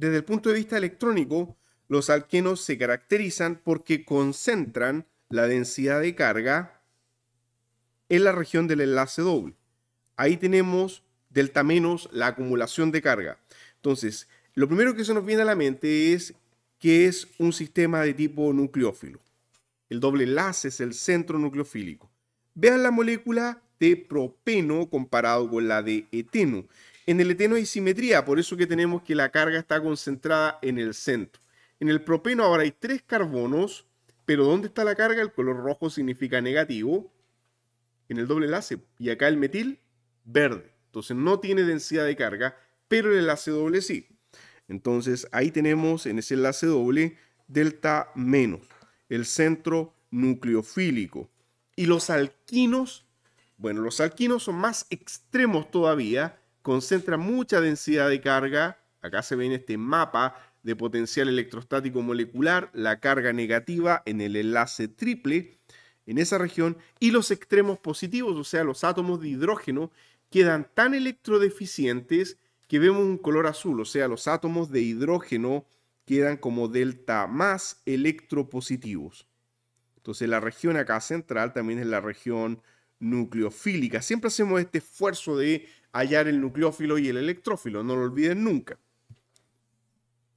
Desde el punto de vista electrónico, los alquenos se caracterizan porque concentran la densidad de carga en la región del enlace doble. Ahí tenemos delta menos la acumulación de carga. Entonces, lo primero que se nos viene a la mente es que es un sistema de tipo nucleófilo. El doble enlace es el centro nucleofílico. Vean la molécula de propeno comparado con la de eteno. En el eteno hay simetría, por eso que tenemos que la carga está concentrada en el centro. En el propeno ahora hay tres carbonos, pero ¿dónde está la carga? El color rojo significa negativo. En el doble enlace. Y acá el metil, verde. Entonces no tiene densidad de carga, pero el enlace doble sí. Entonces ahí tenemos en ese enlace doble delta menos, el centro nucleofílico. Y los alquinos, bueno, los alquinos son más extremos todavía concentra mucha densidad de carga. Acá se ve en este mapa de potencial electrostático molecular la carga negativa en el enlace triple en esa región y los extremos positivos, o sea, los átomos de hidrógeno, quedan tan electrodeficientes que vemos un color azul, o sea, los átomos de hidrógeno quedan como delta más electropositivos. Entonces la región acá central también es la región nucleofílica. Siempre hacemos este esfuerzo de hallar el nucleófilo y el electrófilo, no lo olviden nunca.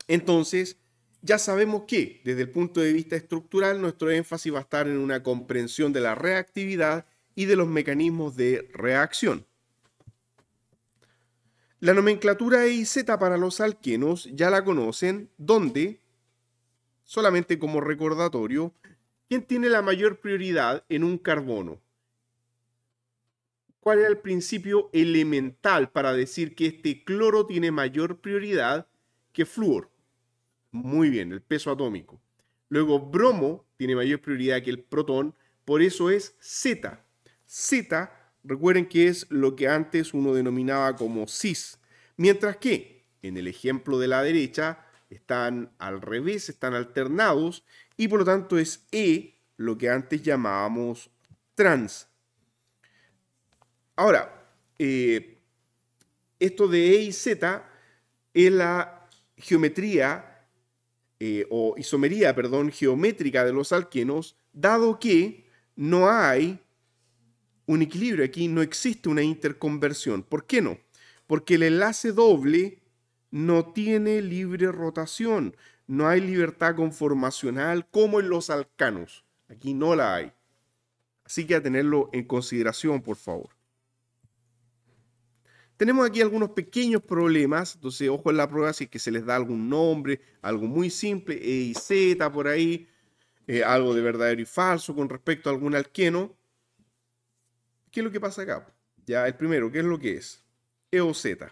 Entonces, ya sabemos que desde el punto de vista estructural nuestro énfasis va a estar en una comprensión de la reactividad y de los mecanismos de reacción. La nomenclatura E y Z para los alquenos ya la conocen, donde, solamente como recordatorio, ¿quién tiene la mayor prioridad en un carbono? cuál era el principio elemental para decir que este cloro tiene mayor prioridad que flúor. Muy bien, el peso atómico. Luego bromo tiene mayor prioridad que el protón, por eso es Z. Z, recuerden que es lo que antes uno denominaba como cis, mientras que en el ejemplo de la derecha están al revés, están alternados y por lo tanto es E, lo que antes llamábamos trans. Ahora, eh, esto de E y Z es la geometría eh, o isomería, perdón, geométrica de los alquenos, dado que no hay un equilibrio aquí, no existe una interconversión. ¿Por qué no? Porque el enlace doble no tiene libre rotación, no hay libertad conformacional como en los alcanos. Aquí no la hay. Así que a tenerlo en consideración, por favor. Tenemos aquí algunos pequeños problemas, entonces ojo en la prueba si es que se les da algún nombre, algo muy simple, E y Z por ahí, eh, algo de verdadero y falso con respecto a algún alqueno. ¿Qué es lo que pasa acá? Ya, el primero, ¿qué es lo que es? E o Z.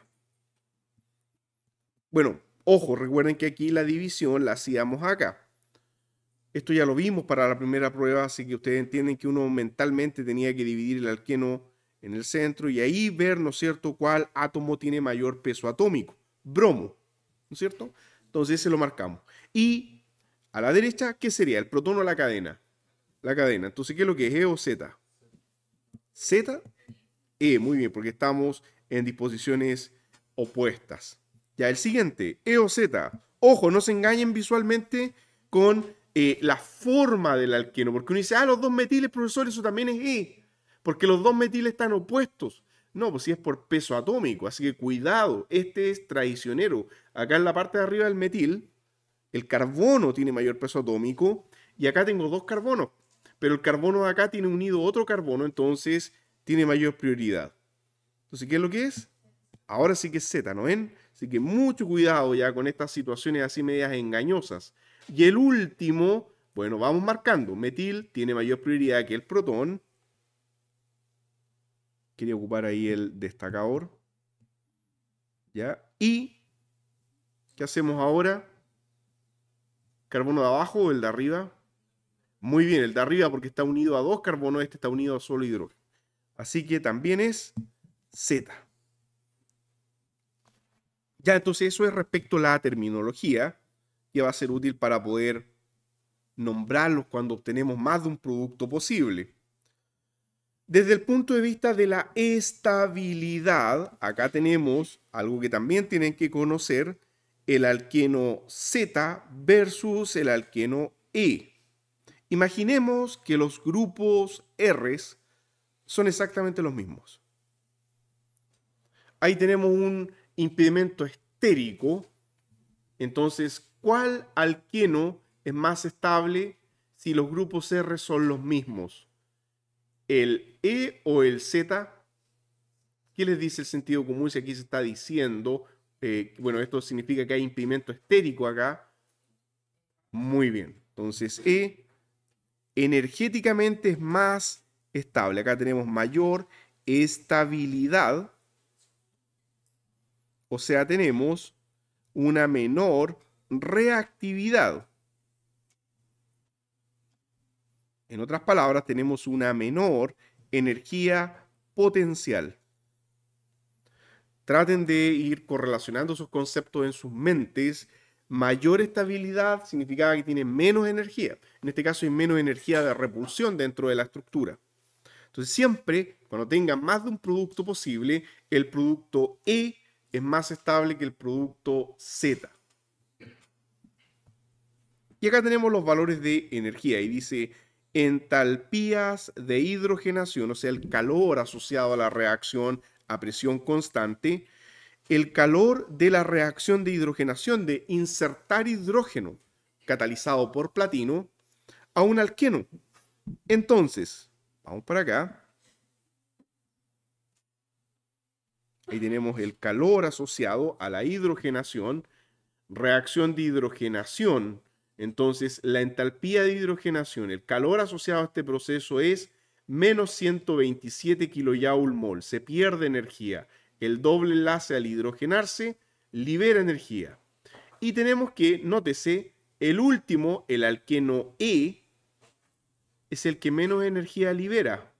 Bueno, ojo, recuerden que aquí la división la hacíamos acá. Esto ya lo vimos para la primera prueba, así que ustedes entienden que uno mentalmente tenía que dividir el alqueno en el centro y ahí ver, ¿no es cierto?, cuál átomo tiene mayor peso atómico. Bromo, ¿no es cierto? Entonces ese lo marcamos. Y a la derecha, ¿qué sería? ¿El protón o la cadena? La cadena. Entonces, ¿qué es lo que es? ¿E o Z? Z, E, muy bien, porque estamos en disposiciones opuestas. Ya, el siguiente, E o Z. Ojo, no se engañen visualmente con eh, la forma del alqueno, porque uno dice, ah, los dos metiles, profesor, eso también es E porque los dos metiles están opuestos. No, pues si es por peso atómico, así que cuidado, este es traicionero. Acá en la parte de arriba del metil, el carbono tiene mayor peso atómico y acá tengo dos carbonos, pero el carbono de acá tiene unido otro carbono, entonces tiene mayor prioridad. Entonces, ¿qué es lo que es? Ahora sí que es Z, ¿no ven? Así que mucho cuidado ya con estas situaciones así medias engañosas. Y el último, bueno, vamos marcando. Metil tiene mayor prioridad que el protón quería ocupar ahí el destacador. ¿Ya? Y, ¿qué hacemos ahora? Carbono de abajo, o el de arriba. Muy bien, el de arriba porque está unido a dos carbonos, este está unido a solo hidrógeno. Así que también es Z. Ya, entonces eso es respecto a la terminología que va a ser útil para poder nombrarlos cuando obtenemos más de un producto posible. Desde el punto de vista de la estabilidad, acá tenemos algo que también tienen que conocer, el alqueno Z versus el alqueno E. Imaginemos que los grupos R son exactamente los mismos. Ahí tenemos un impedimento estérico. Entonces, ¿cuál alqueno es más estable si los grupos R son los mismos? el E o el Z. ¿Qué les dice el sentido común si aquí se está diciendo? Eh, bueno, esto significa que hay impedimento estérico acá. Muy bien. Entonces, E energéticamente es más estable. Acá tenemos mayor estabilidad. O sea, tenemos una menor reactividad. En otras palabras, tenemos una menor energía potencial. Traten de ir correlacionando esos conceptos en sus mentes. Mayor estabilidad significa que tiene menos energía. En este caso hay menos energía de repulsión dentro de la estructura. Entonces siempre, cuando tengan más de un producto posible, el producto E es más estable que el producto Z. Y acá tenemos los valores de energía y dice entalpías de hidrogenación, o sea, el calor asociado a la reacción a presión constante, el calor de la reacción de hidrogenación, de insertar hidrógeno catalizado por platino a un alqueno. Entonces, vamos para acá. Ahí tenemos el calor asociado a la hidrogenación, reacción de hidrogenación entonces, la entalpía de hidrogenación, el calor asociado a este proceso es menos 127 kilojoule mol. Se pierde energía. El doble enlace al hidrogenarse libera energía. Y tenemos que, nótese, el último, el alqueno E, es el que menos energía libera.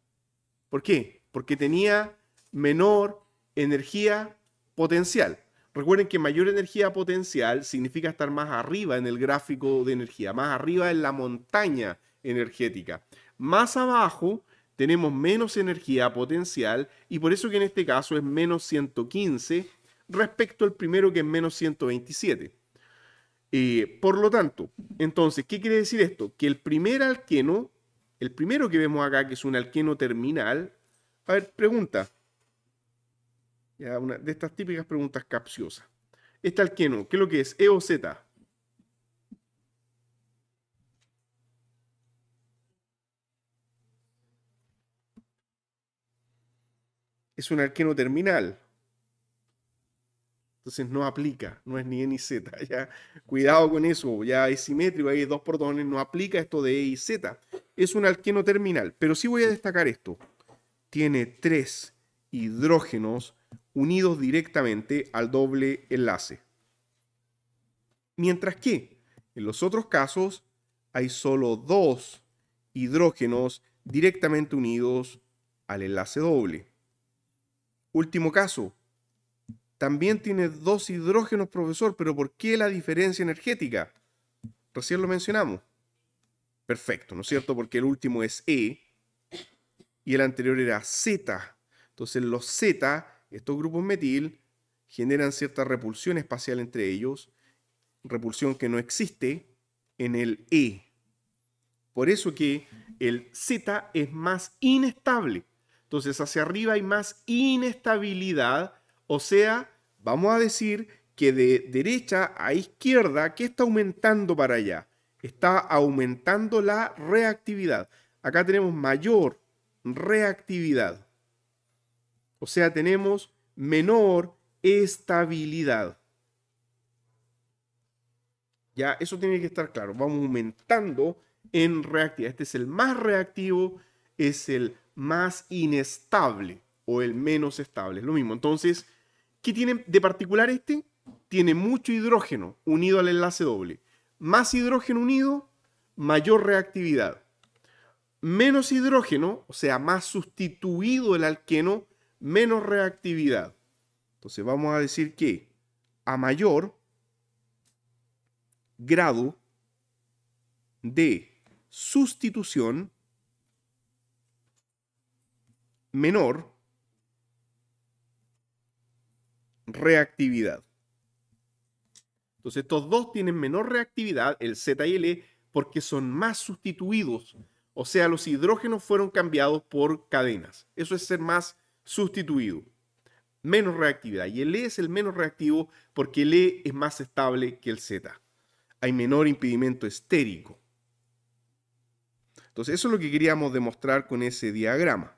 ¿Por qué? Porque tenía menor energía potencial. Recuerden que mayor energía potencial significa estar más arriba en el gráfico de energía, más arriba en la montaña energética. Más abajo tenemos menos energía potencial y por eso que en este caso es menos 115 respecto al primero que es menos 127. Eh, por lo tanto, entonces, ¿qué quiere decir esto? Que el primer alqueno, el primero que vemos acá, que es un alqueno terminal, a ver, pregunta, de estas típicas preguntas capciosas. Este alqueno, ¿qué es lo que es? E o Z. Es un alqueno terminal. Entonces no aplica, no es ni E ni Z. ¿ya? Cuidado con eso, ya es simétrico, hay dos protones, no aplica esto de E y Z. Es un alqueno terminal, pero sí voy a destacar esto. Tiene tres hidrógenos unidos directamente al doble enlace. Mientras que en los otros casos hay solo dos hidrógenos directamente unidos al enlace doble. Último caso. También tiene dos hidrógenos, profesor, pero ¿por qué la diferencia energética? Recién lo mencionamos. Perfecto, ¿no es cierto? Porque el último es E y el anterior era Z. Entonces los Z estos grupos metil generan cierta repulsión espacial entre ellos, repulsión que no existe en el E. Por eso que el Z es más inestable. Entonces hacia arriba hay más inestabilidad, o sea, vamos a decir que de derecha a izquierda, ¿qué está aumentando para allá? Está aumentando la reactividad. Acá tenemos mayor reactividad. O sea, tenemos menor estabilidad. Ya, eso tiene que estar claro. Vamos aumentando en reactividad. Este es el más reactivo, es el más inestable o el menos estable. Es lo mismo. Entonces, ¿qué tiene de particular este? Tiene mucho hidrógeno unido al enlace doble. Más hidrógeno unido, mayor reactividad. Menos hidrógeno, o sea, más sustituido el alqueno, menos reactividad. Entonces vamos a decir que a mayor grado de sustitución, menor reactividad. Entonces estos dos tienen menor reactividad, el Z y el E, porque son más sustituidos. O sea, los hidrógenos fueron cambiados por cadenas. Eso es ser más sustituido. Menos reactividad. Y el E es el menos reactivo porque el E es más estable que el Z. Hay menor impedimento estérico. Entonces, eso es lo que queríamos demostrar con ese diagrama.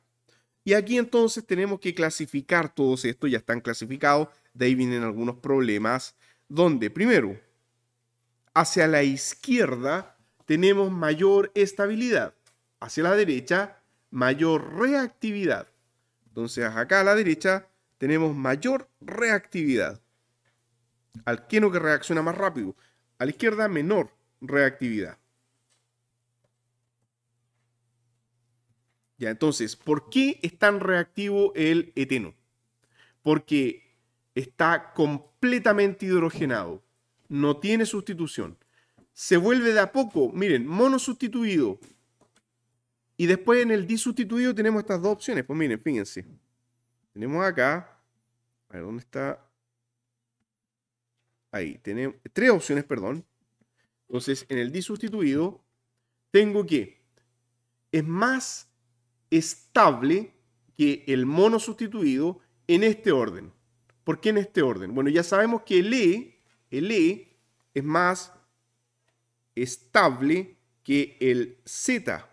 Y aquí entonces tenemos que clasificar todos estos, ya están clasificados, de ahí vienen algunos problemas, donde primero, hacia la izquierda tenemos mayor estabilidad, hacia la derecha mayor reactividad. Entonces acá a la derecha tenemos mayor reactividad. Alqueno que reacciona más rápido. A la izquierda menor reactividad. Ya, entonces, ¿por qué es tan reactivo el eteno? Porque está completamente hidrogenado. No tiene sustitución. Se vuelve de a poco, miren, mono sustituido, y después en el disustituido tenemos estas dos opciones. Pues miren, fíjense. Tenemos acá. A ver, ¿dónde está? Ahí, tenemos tres opciones, perdón. Entonces, en el disustituido tengo que es más estable que el mono sustituido en este orden. ¿Por qué en este orden? Bueno, ya sabemos que el E, el e es más estable que el Z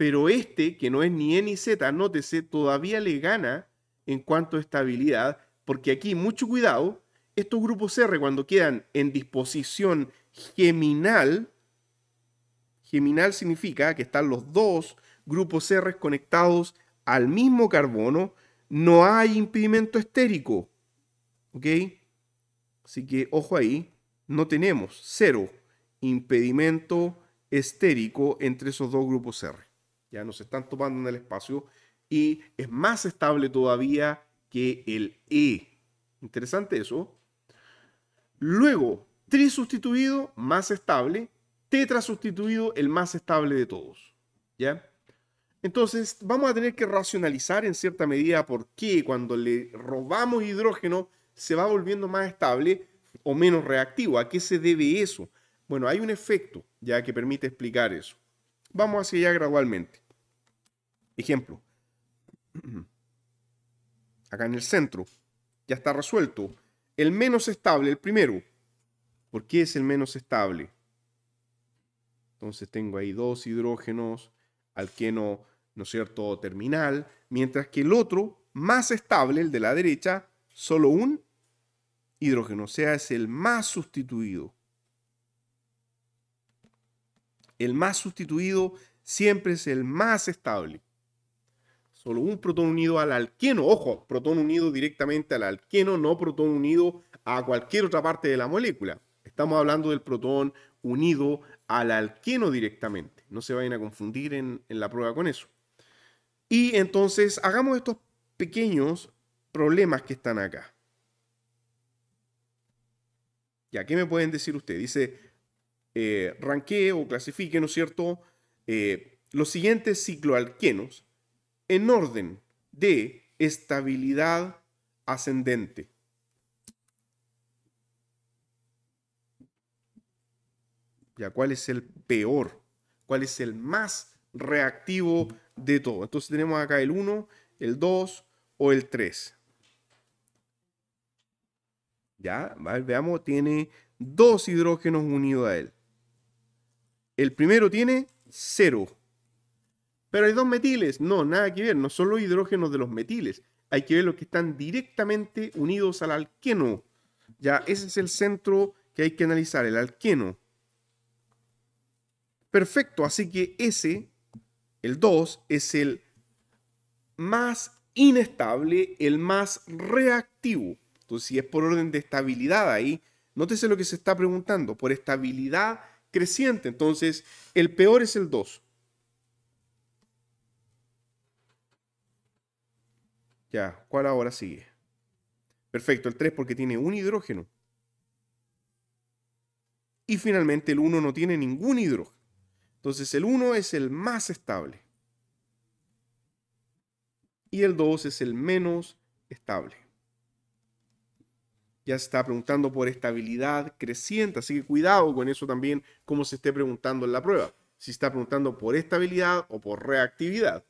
pero este, que no es ni N e ni Z, anótese, todavía le gana en cuanto a estabilidad, porque aquí, mucho cuidado, estos grupos R cuando quedan en disposición geminal, geminal significa que están los dos grupos R conectados al mismo carbono, no hay impedimento estérico. ¿Ok? Así que ojo ahí, no tenemos cero impedimento estérico entre esos dos grupos R ya nos están topando en el espacio, y es más estable todavía que el E. Interesante eso. Luego, tri sustituido, más estable, tetra sustituido, el más estable de todos. ¿Ya? Entonces, vamos a tener que racionalizar en cierta medida por qué cuando le robamos hidrógeno se va volviendo más estable o menos reactivo. ¿A qué se debe eso? Bueno, hay un efecto ya que permite explicar eso. Vamos hacia allá gradualmente. Ejemplo, acá en el centro, ya está resuelto. El menos estable, el primero. ¿Por qué es el menos estable? Entonces tengo ahí dos hidrógenos, alqueno, ¿no es cierto?, terminal, mientras que el otro, más estable, el de la derecha, solo un hidrógeno, o sea, es el más sustituido. El más sustituido siempre es el más estable solo un protón unido al alqueno. Ojo, protón unido directamente al alqueno, no protón unido a cualquier otra parte de la molécula. Estamos hablando del protón unido al alqueno directamente. No se vayan a confundir en, la prueba con eso. Y entonces hagamos estos pequeños problemas que están acá. Ya, ¿qué me pueden decir ustedes? Dice, eh, o clasifique, ¿no es cierto?, eh, los siguientes cicloalquenos en orden de estabilidad ascendente. ¿Ya cuál es el peor? ¿Cuál es el más reactivo de todo? Entonces tenemos acá el 1, el 2 o el 3. Ya, veamos, tiene dos hidrógenos unidos a él. El primero tiene 0. Pero hay dos metiles. No, nada que ver. No son los hidrógenos de los metiles. Hay que ver los que están directamente unidos al alqueno. Ya, ese es el centro que hay que analizar, el alqueno. Perfecto, así que ese, el 2, es el más inestable, el más reactivo. Entonces, si es por orden de estabilidad ahí, nótese lo que se está preguntando, por estabilidad creciente. Entonces, el peor es el 2. Ya, ¿cuál ahora sigue? Perfecto, el 3 porque tiene un hidrógeno. Y finalmente el 1 no tiene ningún hidrógeno. Entonces el 1 es el más estable. Y el 2 es el menos estable. Ya se está preguntando por estabilidad creciente, así que cuidado con eso también, como se esté preguntando en la prueba. Si está preguntando por estabilidad o por reactividad.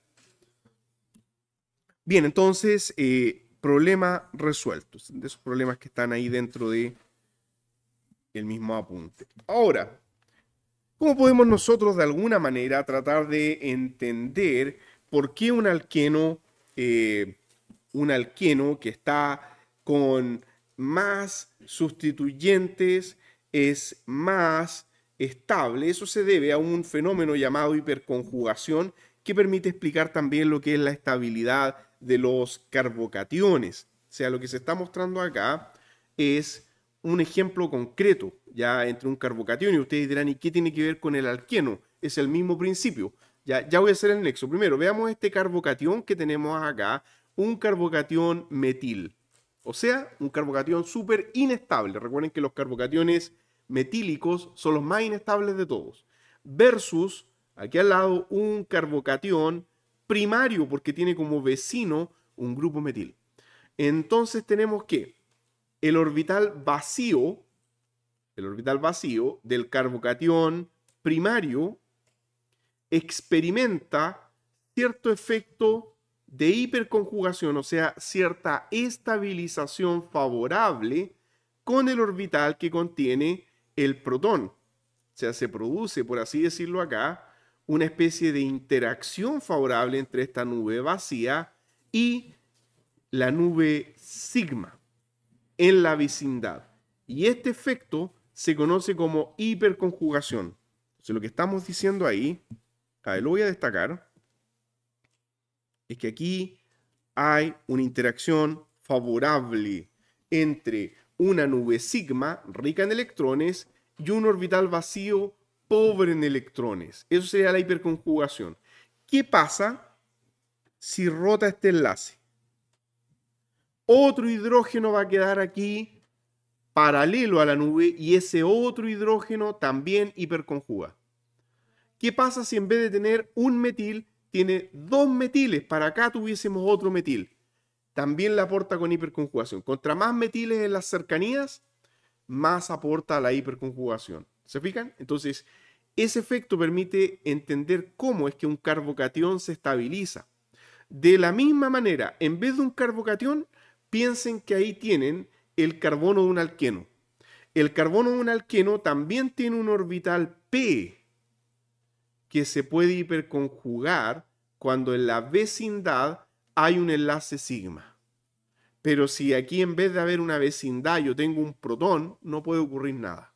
Bien, entonces, eh, problema resuelto. De esos problemas que están ahí dentro de el mismo apunte. Ahora, ¿cómo podemos nosotros de alguna manera tratar de entender por qué un alqueno, eh, un alqueno que está con más sustituyentes es más estable? Eso se debe a un fenómeno llamado hiperconjugación que permite explicar también lo que es la estabilidad de los carbocationes. O sea, lo que se está mostrando acá es un ejemplo concreto, ya entre un carbocatión, y ustedes dirán, ¿y qué tiene que ver con el alqueno? Es el mismo principio. Ya, ya voy a hacer el nexo. Primero, veamos este carbocatión que tenemos acá, un carbocatión metil. O sea, un carbocatión súper inestable. Recuerden que los carbocationes metílicos son los más inestables de todos. Versus, aquí al lado, un carbocatión primario porque tiene como vecino un grupo metil. Entonces tenemos que el orbital vacío, el orbital vacío del carbocatión primario experimenta cierto efecto de hiperconjugación, o sea, cierta estabilización favorable con el orbital que contiene el protón. O sea, se produce, por así decirlo acá, una especie de interacción favorable entre esta nube vacía y la nube sigma en la vecindad. Y este efecto se conoce como hiperconjugación. Entonces lo que estamos diciendo ahí, lo voy a destacar, es que aquí hay una interacción favorable entre una nube sigma rica en electrones y un orbital vacío pobre en electrones. Eso sería la hiperconjugación. ¿Qué pasa si rota este enlace? Otro hidrógeno va a quedar aquí paralelo a la nube y ese otro hidrógeno también hiperconjuga. ¿Qué pasa si en vez de tener un metil, tiene dos metiles? Para acá tuviésemos otro metil. También la aporta con hiperconjugación. Contra más metiles en las cercanías, más aporta la hiperconjugación. ¿Se fijan? Entonces, ese efecto permite entender cómo es que un carbocatión se estabiliza. De la misma manera, en vez de un carbocatión, piensen que ahí tienen el carbono de un alqueno. El carbono de un alqueno también tiene un orbital P que se puede hiperconjugar cuando en la vecindad hay un enlace sigma. Pero si aquí en vez de haber una vecindad yo tengo un protón, no puede ocurrir nada.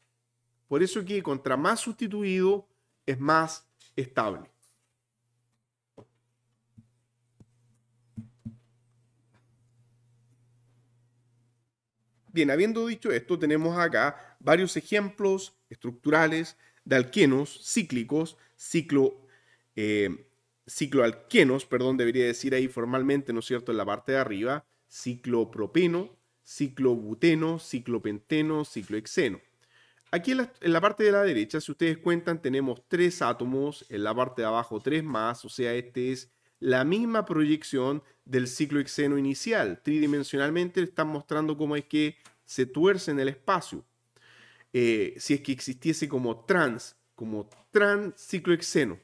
Por eso que contra más sustituido es más estable. Bien, habiendo dicho esto, tenemos acá varios ejemplos estructurales de alquenos cíclicos, ciclo, eh, cicloalquenos, perdón, debería decir ahí formalmente, ¿no es cierto?, en la parte de arriba, ciclopropeno, ciclobuteno, ciclopenteno, ciclohexeno. Aquí en la, parte de la derecha, si ustedes cuentan, tenemos tres átomos, en la parte de abajo tres más, o sea, esta es la misma proyección del ciclo exeno inicial. Tridimensionalmente están mostrando cómo es que se tuerce en el espacio. Eh, si es que existiese como trans, como trans ciclo exeno.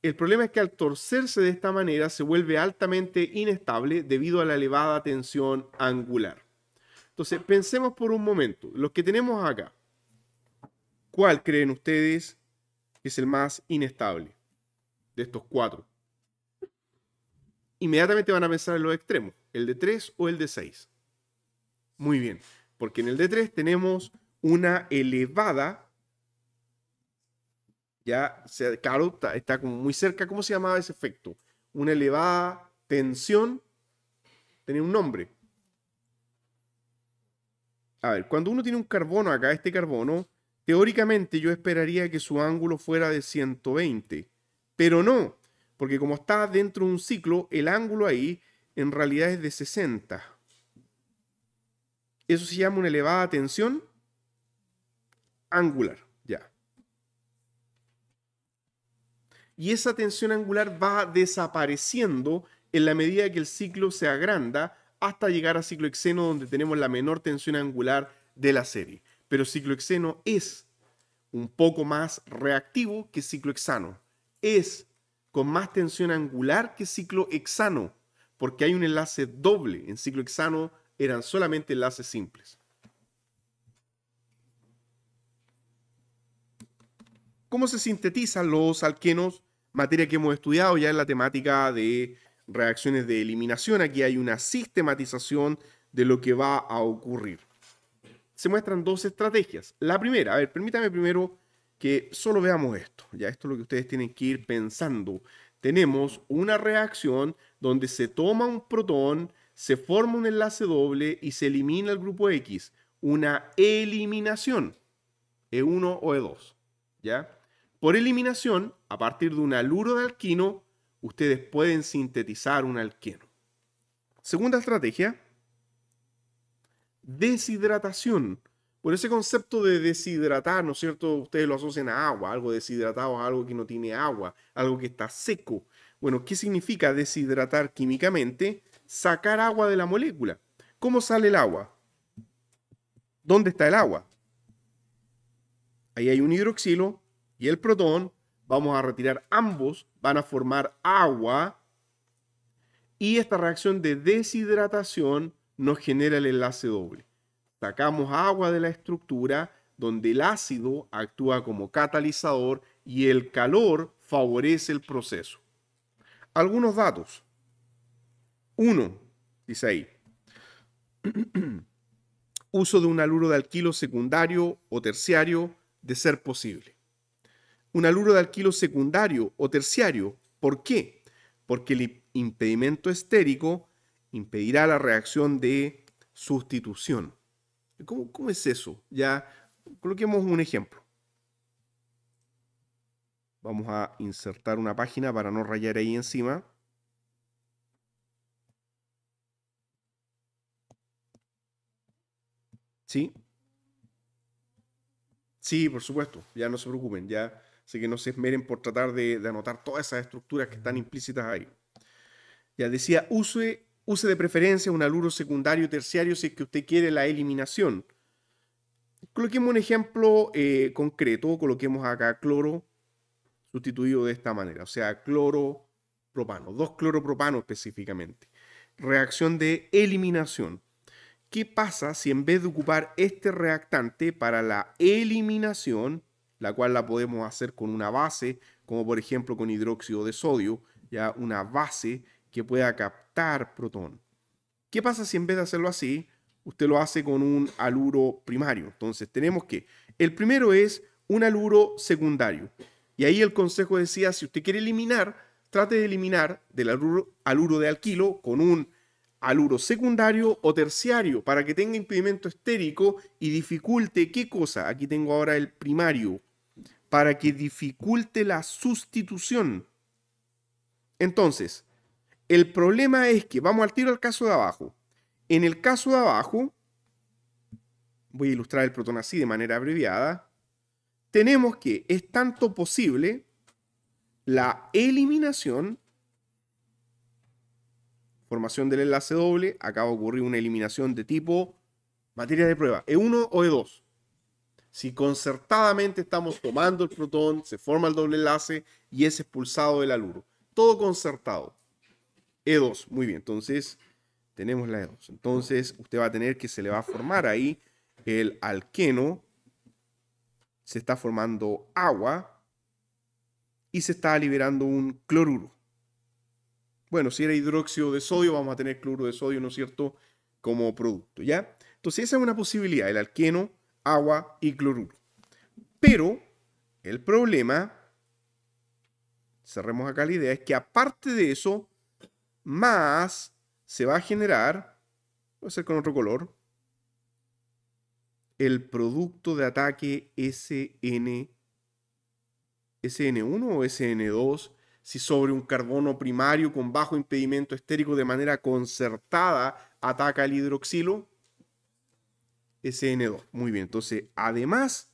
El problema es que al torcerse de esta manera se vuelve altamente inestable debido a la elevada tensión angular. Entonces, pensemos por un momento, Lo que tenemos acá, ¿Cuál creen ustedes que es el más inestable de estos cuatro? Inmediatamente van a pensar en los extremos, el de 3 o el de 6. Muy bien, porque en el de 3 tenemos una elevada, ya, se, claro, está, muy cerca, ¿cómo se llamaba ese efecto? Una elevada tensión, Tiene un nombre, a ver, cuando uno tiene un carbono acá, este carbono Teóricamente yo esperaría que su ángulo fuera de 120, pero no, porque como está dentro de un ciclo, el ángulo ahí en realidad es de 60. Eso se llama una elevada tensión angular, ya. Y esa tensión angular va desapareciendo en la medida que el ciclo se agranda hasta llegar a ciclo exeno donde tenemos la menor tensión angular de la serie pero ciclohexeno es un poco más reactivo que ciclohexano. Es con más tensión angular que ciclohexano, porque hay un enlace doble. En ciclohexano eran solamente enlaces simples. ¿Cómo se sintetizan los alquenos? Materia que hemos estudiado ya en la temática de reacciones de eliminación. Aquí hay una sistematización de lo que va a ocurrir se muestran dos estrategias. La primera, a ver, permítame primero que solo veamos esto. Ya esto es lo que ustedes tienen que ir pensando. Tenemos una reacción donde se toma un protón, se forma un enlace doble y se elimina el grupo X. Una eliminación. E1 o E2. ¿Ya? Por eliminación, a partir de un aluro de alquino, ustedes pueden sintetizar un alqueno. Segunda estrategia, deshidratación. Por ese concepto de deshidratar, ¿no es cierto? Ustedes lo asocian a agua, algo deshidratado, algo que no tiene agua, algo que está seco. Bueno, ¿qué significa deshidratar químicamente? Sacar agua de la molécula. ¿Cómo sale el agua? ¿Dónde está el agua? Ahí hay un hidroxilo y el protón. Vamos a retirar ambos, van a formar agua. Y esta reacción de deshidratación nos genera el enlace doble. Sacamos agua de la estructura donde el ácido actúa como catalizador y el calor favorece el proceso. Algunos datos. Uno, dice ahí. Uso de un aluro de alquilo secundario o terciario de ser posible. Un aluro de alquilo secundario o terciario. ¿Por qué? Porque el impedimento estérico impedirá la reacción de sustitución. ¿Cómo, es eso? Ya coloquemos un ejemplo. Vamos a insertar una página para no rayar ahí encima. ¿Sí? Sí, por supuesto, ya no se preocupen, ya sé que no se esmeren por tratar de, de anotar todas esas estructuras que están implícitas ahí. Ya decía, use Use de preferencia un aluro secundario o terciario si es que usted quiere la eliminación. Coloquemos un ejemplo eh, concreto, coloquemos acá cloro sustituido de esta manera, o sea, cloro propano, dos cloropropano específicamente. Reacción de eliminación. ¿Qué pasa si en vez de ocupar este reactante para la eliminación, la cual la podemos hacer con una base, como por ejemplo con hidróxido de sodio, ya una base que pueda captar protón. ¿Qué pasa si en vez de hacerlo así, usted lo hace con un aluro primario? Entonces tenemos que, el primero es un aluro secundario. Y ahí el consejo decía, si usted quiere eliminar, trate de eliminar del aluro, aluro de alquilo con un aluro secundario o terciario para que tenga impedimento estérico y dificulte, ¿qué cosa? Aquí tengo ahora el primario, para que dificulte la sustitución. Entonces, el problema es que, vamos al tiro al caso de abajo. En el caso de abajo, voy a ilustrar el protón así de manera abreviada, tenemos que es tanto posible la eliminación, formación del enlace doble, acaba a ocurrir una eliminación de tipo materia de prueba, E1 o E2. Si concertadamente estamos tomando el protón, se forma el doble enlace y es expulsado del aluro. Todo concertado. E2. Muy bien, entonces tenemos la E2. Entonces usted va a tener que se le va a formar ahí el alqueno. Se está formando agua y se está liberando un cloruro. Bueno, si era hidróxido de sodio, vamos a tener cloruro de sodio, ¿no es cierto? Como producto, ¿ya? Entonces esa es una posibilidad, el alqueno, agua y cloruro. Pero el problema, cerremos acá la idea, es que aparte de eso, más se va a generar, voy a hacer con otro color, el producto de ataque SN, SN1 o SN2, si sobre un carbono primario con bajo impedimento estérico de manera concertada ataca el hidroxilo, SN2. Muy bien, entonces además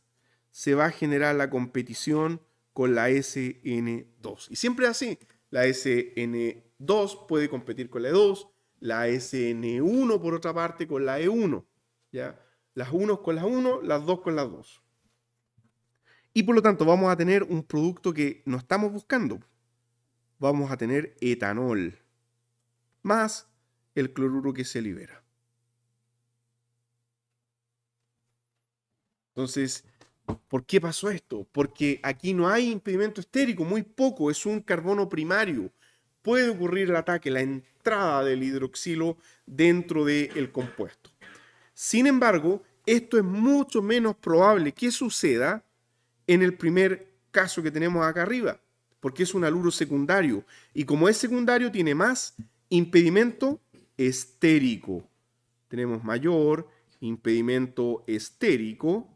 se va a generar la competición con la SN2. Y siempre así, la SN2 2 puede competir con la E2, la SN1 por otra parte con la E1, ¿ya? Las 1 con las 1, las 2 con las 2. Y por lo tanto vamos a tener un producto que no estamos buscando. Vamos a tener etanol más el cloruro que se libera. Entonces, ¿por qué pasó esto? Porque aquí no hay impedimento estérico, muy poco, es un carbono primario puede ocurrir el ataque, la entrada del hidroxilo dentro del compuesto. Sin embargo, esto es mucho menos probable que suceda en el primer caso que tenemos acá arriba, porque es un aluro secundario. Y como es secundario, tiene más impedimento estérico. Tenemos mayor impedimento estérico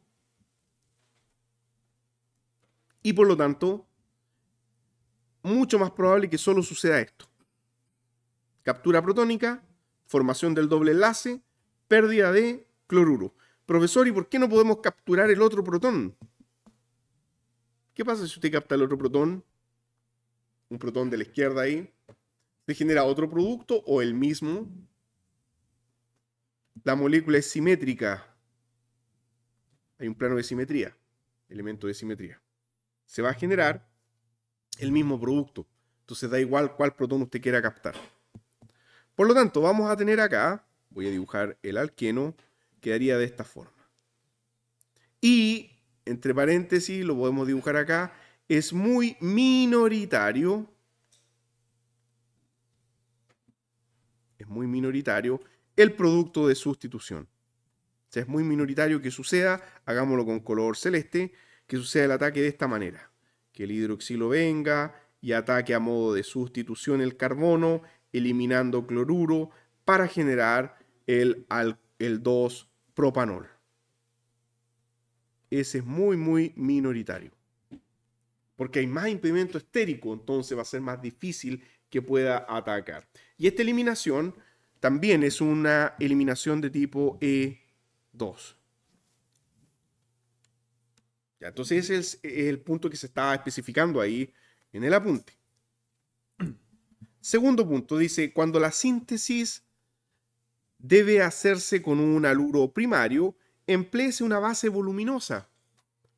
y por lo tanto mucho más probable que solo suceda esto. Captura protónica, formación del doble enlace, pérdida de cloruro. Profesor, ¿y por qué no podemos capturar el otro protón? ¿Qué pasa si usted capta el otro protón? Un protón de la izquierda ahí. ¿Se genera otro producto o el mismo? La molécula es simétrica. Hay un plano de simetría, elemento de simetría. Se va a generar el mismo producto. Entonces da igual cuál protón usted quiera captar. Por lo tanto, vamos a tener acá, voy a dibujar el alqueno, quedaría de esta forma. Y, entre paréntesis, lo podemos dibujar acá, es muy minoritario, es muy minoritario el producto de sustitución. O sea, es muy minoritario que suceda, hagámoslo con color celeste, que suceda el ataque de esta manera que el hidroxilo venga y ataque a modo de sustitución el carbono, eliminando cloruro para generar el, el 2-propanol. Ese es muy, muy minoritario. Porque hay más impedimento estérico, entonces va a ser más difícil que pueda atacar. Y esta eliminación también es una eliminación de tipo E2 entonces ese es el, punto que se estaba especificando ahí en el apunte. Segundo punto, dice, cuando la síntesis debe hacerse con un aluro primario, emplee una base voluminosa.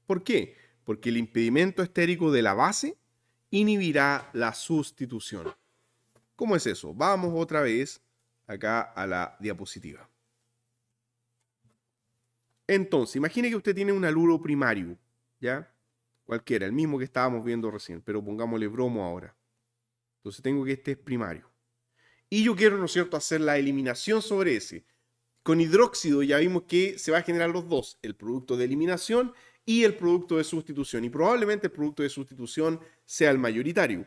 ¿Por qué? Porque el impedimento estérico de la base inhibirá la sustitución. ¿Cómo es eso? Vamos otra vez acá a la diapositiva. Entonces, imagine que usted tiene un aluro primario ¿ya? Cualquiera, el mismo que estábamos viendo recién, pero pongámosle bromo ahora. Entonces tengo que este es primario. Y yo quiero, ¿no es cierto?, hacer la eliminación sobre ese. Con hidróxido ya vimos que se va a generar los dos, el producto de eliminación y el producto de sustitución. Y probablemente el producto de sustitución sea el mayoritario.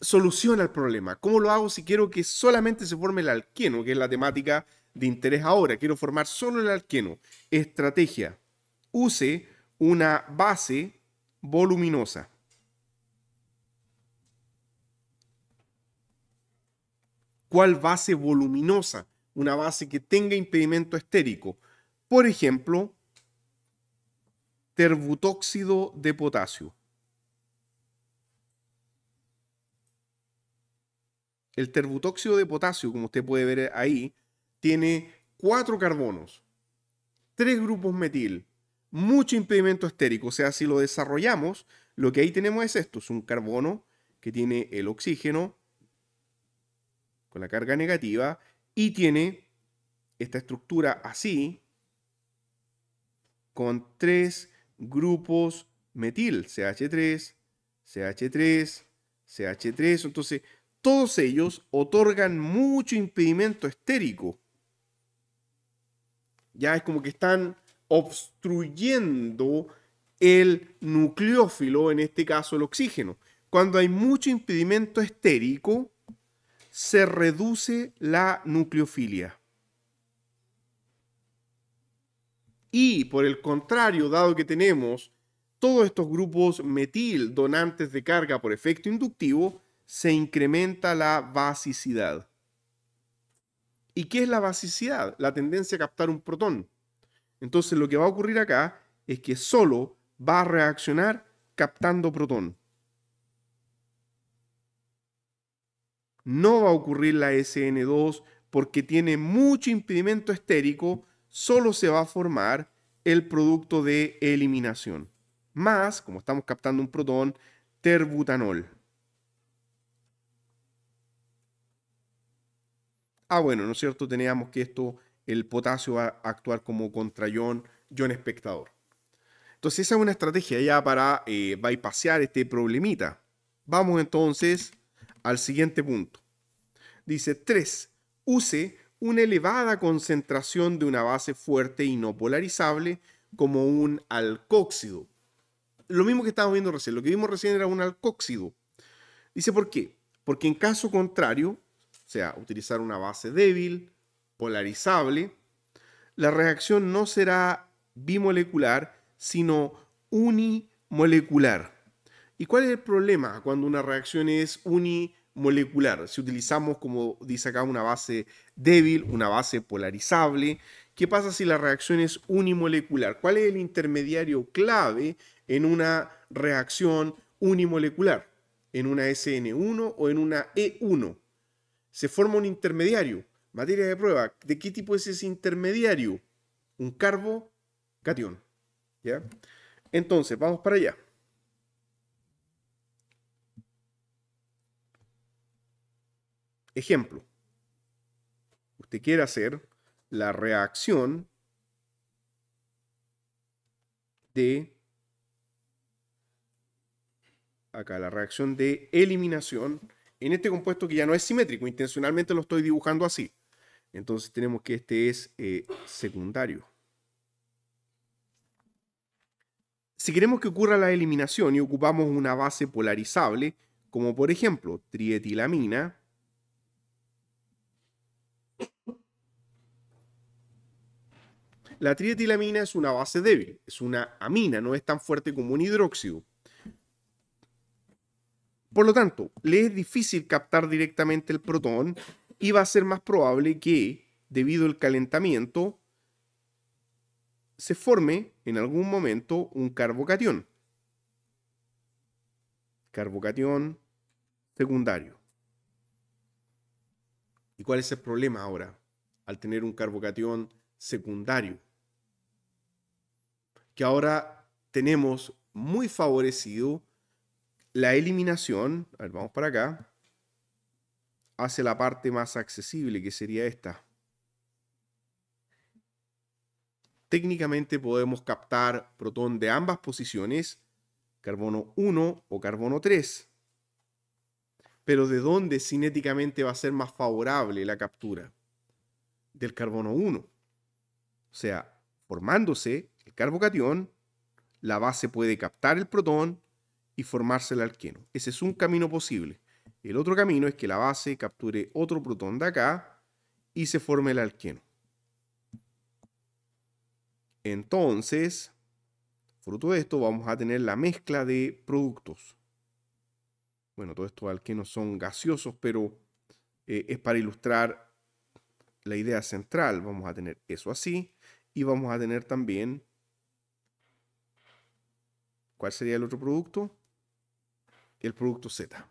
Soluciona el problema. ¿Cómo lo hago si quiero que solamente se forme el alqueno, que es la temática de interés ahora? Quiero formar solo el alqueno. Estrategia. Use una base voluminosa. ¿Cuál base voluminosa? Una base que tenga impedimento estérico. Por ejemplo, terbutóxido de potasio. El terbutóxido de potasio, como usted puede ver ahí, tiene cuatro carbonos, tres grupos metil, mucho impedimento estérico. O sea, si lo desarrollamos, lo que ahí tenemos es esto, es un carbono que tiene el oxígeno con la carga negativa y tiene esta estructura así con tres grupos metil, CH3, CH3, CH3. Entonces, todos ellos otorgan mucho impedimento estérico. Ya es como que están obstruyendo el nucleófilo, en este caso el oxígeno. Cuando hay mucho impedimento estérico, se reduce la nucleofilia. Y por el contrario, dado que tenemos todos estos grupos metil donantes de carga por efecto inductivo, se incrementa la basicidad. ¿Y qué es la basicidad? La tendencia a captar un protón. Entonces lo que va a ocurrir acá es que solo va a reaccionar captando protón. No va a ocurrir la SN2 porque tiene mucho impedimento estérico, solo se va a formar el producto de eliminación. Más, como estamos captando un protón, terbutanol. Ah, bueno, ¿no es cierto? Teníamos que esto el potasio va a actuar como contrayón, ion, espectador. Entonces esa es una estrategia ya para eh, bypassear este problemita. Vamos entonces al siguiente punto. Dice 3. Use una elevada concentración de una base fuerte y no polarizable como un alcóxido. Lo mismo que estábamos viendo recién. Lo que vimos recién era un alcóxido. Dice por qué. Porque en caso contrario, o sea, utilizar una base débil, polarizable, la reacción no será bimolecular, sino unimolecular. ¿Y cuál es el problema cuando una reacción es unimolecular? Si utilizamos, como dice acá, una base débil, una base polarizable, ¿qué pasa si la reacción es unimolecular? ¿Cuál es el intermediario clave en una reacción unimolecular? ¿En una SN1 o en una E1? Se forma un intermediario Materia de prueba. ¿De qué tipo es ese intermediario? Un carbo cation. ¿Ya? Entonces, vamos para allá. Ejemplo. Usted quiere hacer la reacción de acá la reacción de eliminación en este compuesto que ya no es simétrico, intencionalmente lo estoy dibujando así. Entonces tenemos que este es eh, secundario. Si queremos que ocurra la eliminación y ocupamos una base polarizable, como por ejemplo trietilamina, La trietilamina es una base débil, es una amina, no es tan fuerte como un hidróxido. Por lo tanto, le es difícil captar directamente el protón y va a ser más probable que, debido al calentamiento, se forme en algún momento un carbocatión. Carbocatión secundario. ¿Y cuál es el problema ahora al tener un carbocatión secundario? Que ahora tenemos muy favorecido la eliminación, a ver, vamos para acá, hace la parte más accesible, que sería esta. Técnicamente podemos captar protón de ambas posiciones, carbono 1 o carbono 3. Pero ¿de dónde cinéticamente va a ser más favorable la captura? Del carbono 1. O sea, formándose el carbocatión, la base puede captar el protón y formarse el alqueno. Ese es un camino posible. El otro camino es que la base capture otro protón de acá y se forme el alqueno. Entonces, fruto de esto, vamos a tener la mezcla de productos. Bueno, todos estos alquenos son gaseosos, pero eh, es para ilustrar la idea central. Vamos a tener eso así y vamos a tener también... ¿Cuál sería el otro producto? El producto Z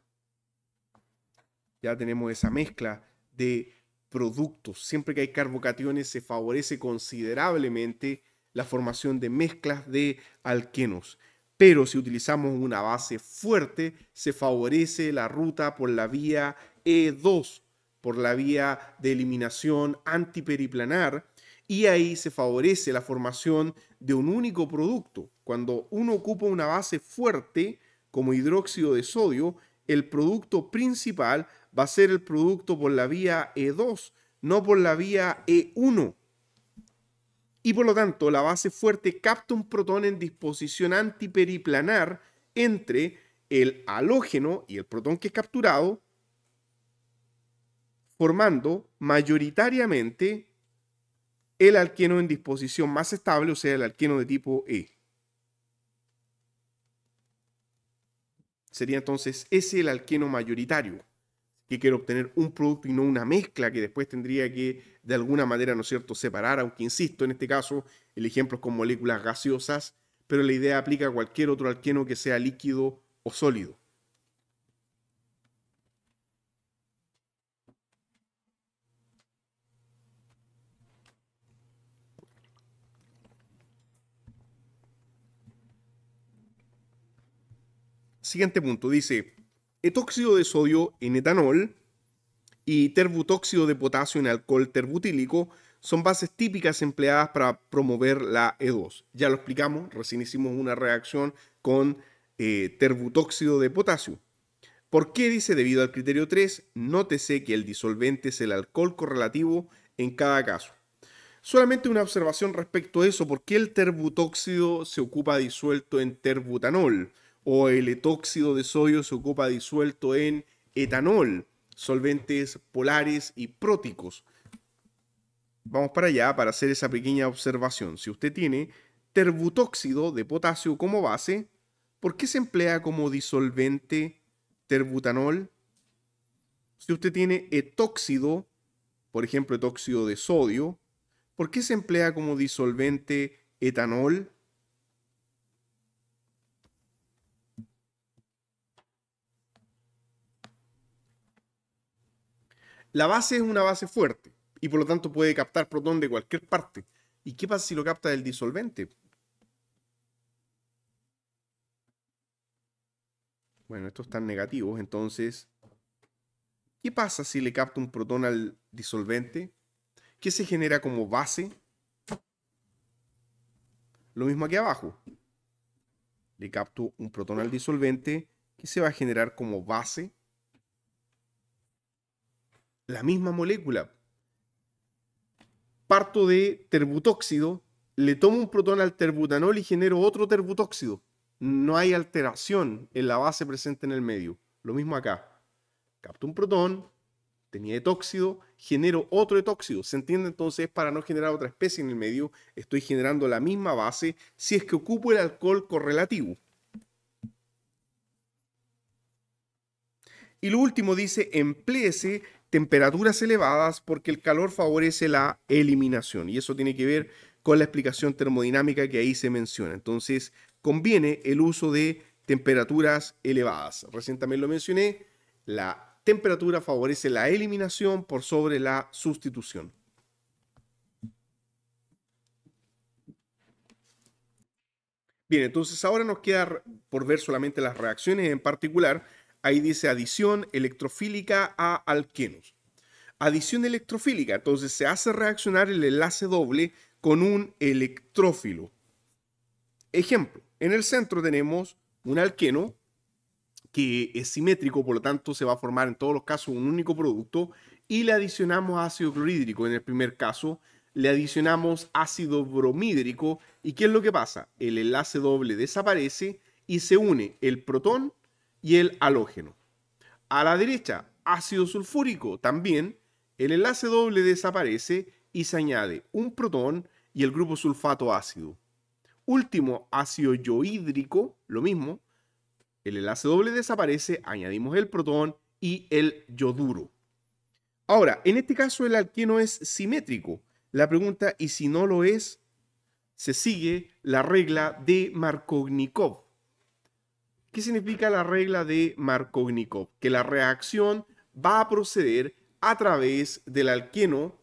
tenemos esa mezcla de productos. Siempre que hay carbocationes se favorece considerablemente la formación de mezclas de alquenos. Pero si utilizamos una base fuerte, se favorece la ruta por la vía E2, por la vía de eliminación antiperiplanar, y ahí se favorece la formación de un único producto. Cuando uno ocupa una base fuerte, como hidróxido de sodio, el producto principal va a ser el producto por la vía E2, no por la vía E1. Y por lo tanto, la base fuerte capta un protón en disposición antiperiplanar entre el halógeno y el protón que es capturado, formando mayoritariamente el alqueno en disposición más estable, o sea, el alqueno de tipo E. Sería entonces ese el alqueno mayoritario, que quiere obtener un producto y no una mezcla que después tendría que de alguna manera, ¿no es cierto?, separar, aunque insisto, en este caso el ejemplo es con moléculas gaseosas, pero la idea aplica a cualquier otro alqueno que sea líquido o sólido. siguiente punto, dice, etóxido de sodio en etanol y terbutóxido de potasio en alcohol terbutílico son bases típicas empleadas para promover la E2. Ya lo explicamos, recién hicimos una reacción con eh, terbutóxido de potasio. ¿Por qué dice debido al criterio 3? Nótese que el disolvente es el alcohol correlativo en cada caso. Solamente una observación respecto a eso, ¿por qué el terbutóxido se ocupa disuelto en terbutanol? o el etóxido de sodio se ocupa disuelto en etanol, solventes polares y próticos. Vamos para allá para hacer esa pequeña observación. Si usted tiene terbutóxido de potasio como base, ¿por qué se emplea como disolvente terbutanol? Si usted tiene etóxido, por ejemplo, etóxido de sodio, ¿por qué se emplea como disolvente etanol? la base es una base fuerte y por lo tanto puede captar protón de cualquier parte. ¿Y qué pasa si lo capta del disolvente? Bueno, estos están negativos, entonces, ¿qué pasa si le capto un protón al disolvente? ¿Qué se genera como base? Lo mismo aquí abajo. Le capto un protón al disolvente que se va a generar como base la misma molécula. Parto de terbutóxido, le tomo un protón al terbutanol y genero otro terbutóxido. No hay alteración en la base presente en el medio. Lo mismo acá. Capto un protón, tenía etóxido, genero otro etóxido. ¿Se entiende entonces? Para no generar otra especie en el medio, estoy generando la misma base si es que ocupo el alcohol correlativo. Y lo último dice, empléese temperaturas elevadas porque el calor favorece la eliminación y eso tiene que ver con la explicación termodinámica que ahí se menciona. Entonces, conviene el uso de temperaturas elevadas. recientemente lo mencioné, la temperatura favorece la eliminación por sobre la sustitución. Bien, entonces ahora nos queda por ver solamente las reacciones en particular Ahí dice adición electrofílica a alquenos. Adición electrofílica, entonces se hace reaccionar el enlace doble con un electrófilo. Ejemplo, en el centro tenemos un alqueno que es simétrico, por lo tanto se va a formar en todos los casos un único producto y le adicionamos ácido clorhídrico en el primer caso, le adicionamos ácido bromídrico. y ¿qué es lo que pasa? El enlace doble desaparece y se une el protón y el halógeno. A la derecha, ácido sulfúrico. También el enlace doble desaparece y se añade un protón y el grupo sulfato ácido. Último, ácido yohídrico, lo mismo. El enlace doble desaparece, añadimos el protón y el yoduro. Ahora, en este caso el alquino es simétrico. La pregunta, ¿y si no lo es? Se sigue la regla de Markovnikov. ¿Qué significa la regla de Markovnikov? Que la reacción va a proceder a través del alqueno,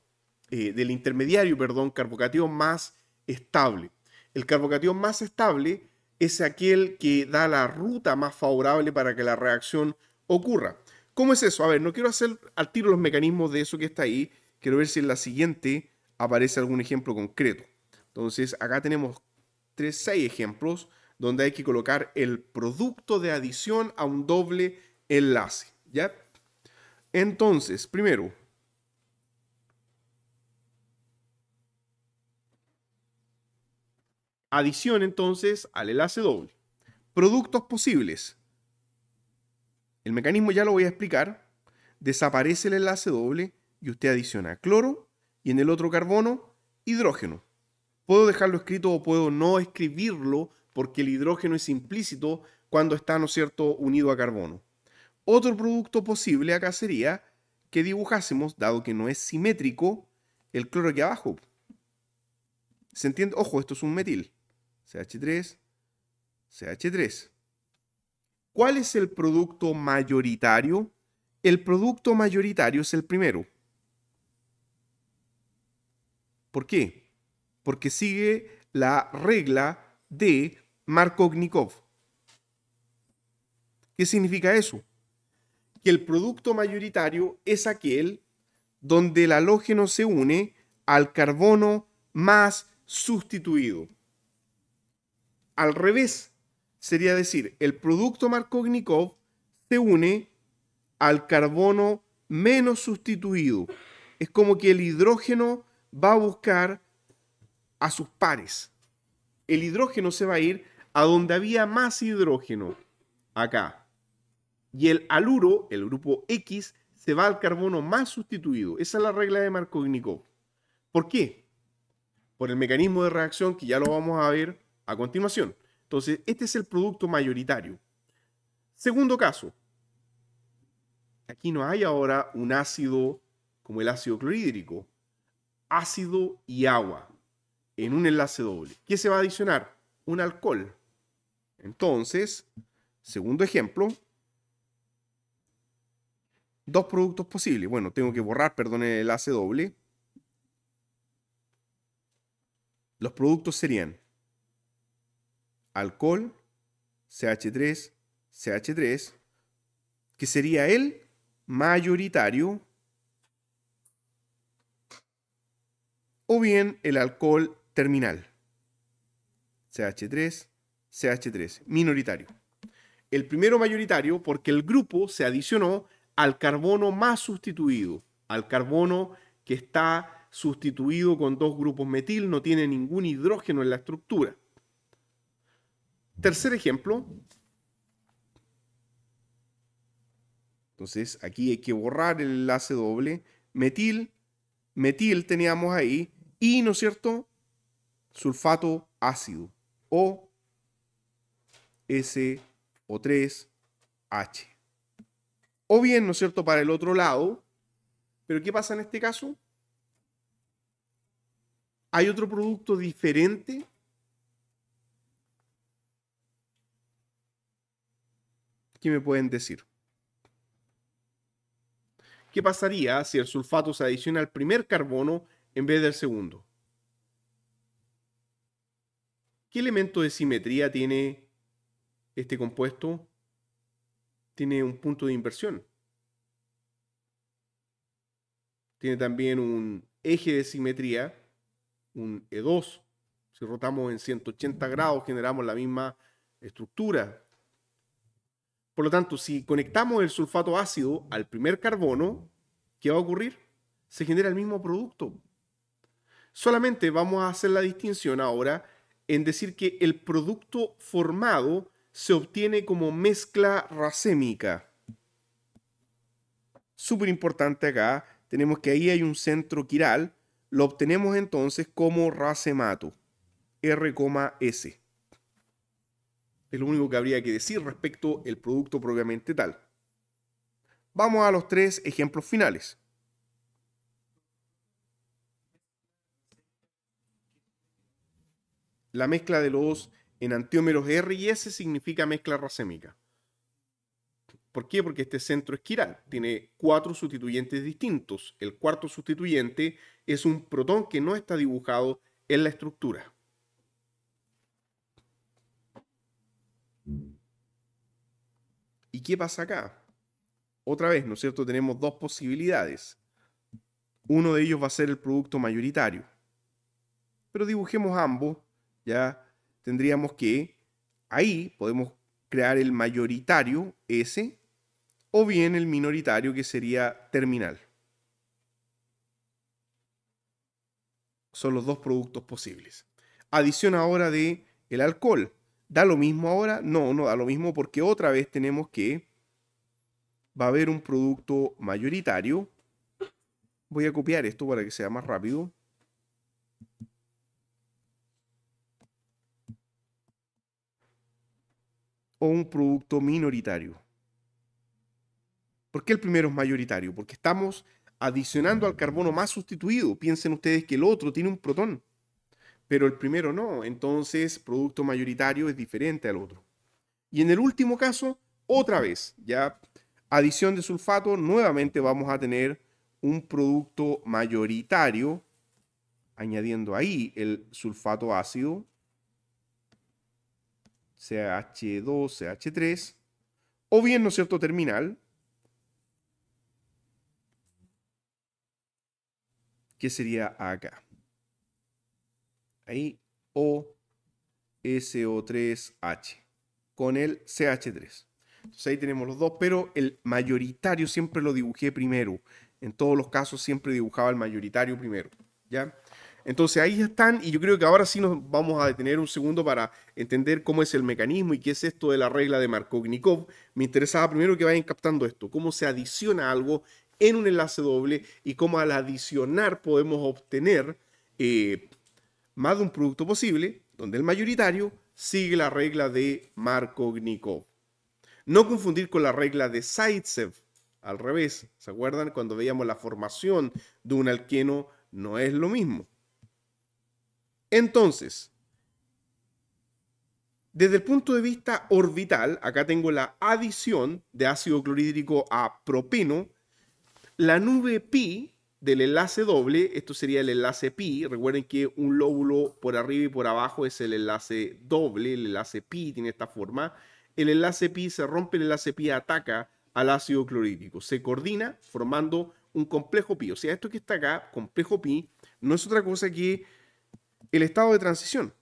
eh, del intermediario, perdón, carbocatión más estable. El carbocatión más estable es aquel que da la ruta más favorable para que la reacción ocurra. ¿Cómo es eso? A ver, no quiero hacer al tiro los mecanismos de eso que está ahí. Quiero ver si en la siguiente aparece algún ejemplo concreto. Entonces, acá tenemos tres, seis ejemplos donde hay que colocar el producto de adición a un doble enlace. ¿Ya? Entonces, primero, adición entonces al enlace doble. Productos posibles. El mecanismo ya lo voy a explicar. Desaparece el enlace doble y usted adiciona cloro y en el otro carbono hidrógeno. Puedo dejarlo escrito o puedo no escribirlo porque el hidrógeno es implícito cuando está, ¿no es cierto?, unido a carbono. Otro producto posible acá sería que dibujásemos, dado que no es simétrico, el cloro aquí abajo. ¿Se entiende? Ojo, esto es un metil. CH3, CH3. ¿Cuál es el producto mayoritario? El producto mayoritario es el primero. ¿Por qué? Porque sigue la regla de Markovnikov. ¿Qué significa eso? Que el producto mayoritario es aquel donde el halógeno se une al carbono más sustituido. Al revés, sería decir, el producto Markovnikov se une al carbono menos sustituido. Es como que el hidrógeno va a buscar a sus pares. El hidrógeno se va a ir a donde había más hidrógeno, acá. Y el aluro, el grupo X, se va al carbono más sustituido. Esa es la regla de Markovnikov. ¿Por qué? Por el mecanismo de reacción que ya lo vamos a ver a continuación. Entonces, este es el producto mayoritario. Segundo caso. Aquí no hay ahora un ácido como el ácido clorhídrico. Ácido y agua en un enlace doble. ¿Qué se va a adicionar? Un alcohol. Entonces, segundo ejemplo, dos productos posibles. Bueno, tengo que borrar, perdón, el enlace doble. Los productos serían alcohol, CH3, CH3, que sería el mayoritario, o bien el alcohol terminal, CH3, CH3, minoritario. El primero mayoritario porque el grupo se adicionó al carbono más sustituido, al carbono que está sustituido con dos grupos metil, no tiene ningún hidrógeno en la estructura. Tercer ejemplo. Entonces aquí hay que borrar el enlace doble. Metil, metil teníamos ahí y, ¿no es cierto? Sulfato ácido o SO3H. O bien, ¿no es cierto?, para el otro lado. Pero ¿qué pasa en este caso? ¿Hay otro producto diferente? ¿Qué me pueden decir? ¿Qué pasaría si el sulfato se adiciona al primer carbono en vez del segundo? ¿Qué elemento de simetría tiene este compuesto tiene un punto de inversión. Tiene también un eje de simetría, un E2. Si rotamos en 180 grados generamos la misma estructura. Por lo tanto, si conectamos el sulfato ácido al primer carbono, ¿qué va a ocurrir? Se genera el mismo producto. Solamente vamos a hacer la distinción ahora en decir que el producto formado se obtiene como mezcla racémica. Súper importante acá, tenemos que ahí hay un centro quiral, lo obtenemos entonces como racemato, S. Es lo único que habría que decir respecto al producto propiamente tal. Vamos a los tres ejemplos finales. La mezcla de los en antiómeros R y S significa mezcla racémica. ¿Por qué? Porque este centro esquiral tiene cuatro sustituyentes distintos. El cuarto sustituyente es un protón que no está dibujado en la estructura. ¿Y qué pasa acá? Otra vez, ¿no es cierto? Tenemos dos posibilidades. Uno de ellos va a ser el producto mayoritario. Pero dibujemos ambos, ¿ya? tendríamos que ahí podemos crear el mayoritario S o bien el minoritario que sería terminal. Son los dos productos posibles. Adición ahora de el alcohol. ¿Da lo mismo ahora? No, no da lo mismo porque otra vez tenemos que va a haber un producto mayoritario. Voy a copiar esto para que sea más rápido. o un producto minoritario. ¿Por qué el primero es mayoritario? Porque estamos adicionando al carbono más sustituido. Piensen ustedes que el otro tiene un protón, pero el primero no. Entonces, producto mayoritario es diferente al otro. Y en el último caso, otra vez, ya adición de sulfato, nuevamente vamos a tener un producto mayoritario, añadiendo ahí el sulfato ácido CH2, CH3, o bien, ¿no es cierto?, terminal, que sería acá. Ahí, O, SO3H, con el CH3. Entonces ahí tenemos los dos, pero el mayoritario siempre lo dibujé primero. En todos los casos siempre dibujaba el mayoritario primero, ¿ya? Entonces ahí están y yo creo que ahora sí nos vamos a detener un segundo para entender cómo es el mecanismo y qué es esto de la regla de Markovnikov. Me interesaba primero que vayan captando esto, cómo se adiciona algo en un enlace doble y cómo al adicionar podemos obtener eh, más de un producto posible donde el mayoritario sigue la regla de Markovnikov. No confundir con la regla de Zaitsev, al revés. ¿Se acuerdan cuando veíamos la formación de un alqueno? No es lo mismo. Entonces, desde el punto de vista orbital, acá tengo la adición de ácido clorhídrico a propeno. La nube pi del enlace doble, esto sería el enlace pi, recuerden que un lóbulo por arriba y por abajo es el enlace doble, el enlace pi tiene esta forma. El enlace pi se rompe, el enlace pi ataca al ácido clorhídrico, se coordina formando un complejo pi. O sea, esto que está acá, complejo pi, no es otra cosa que el estado de transición.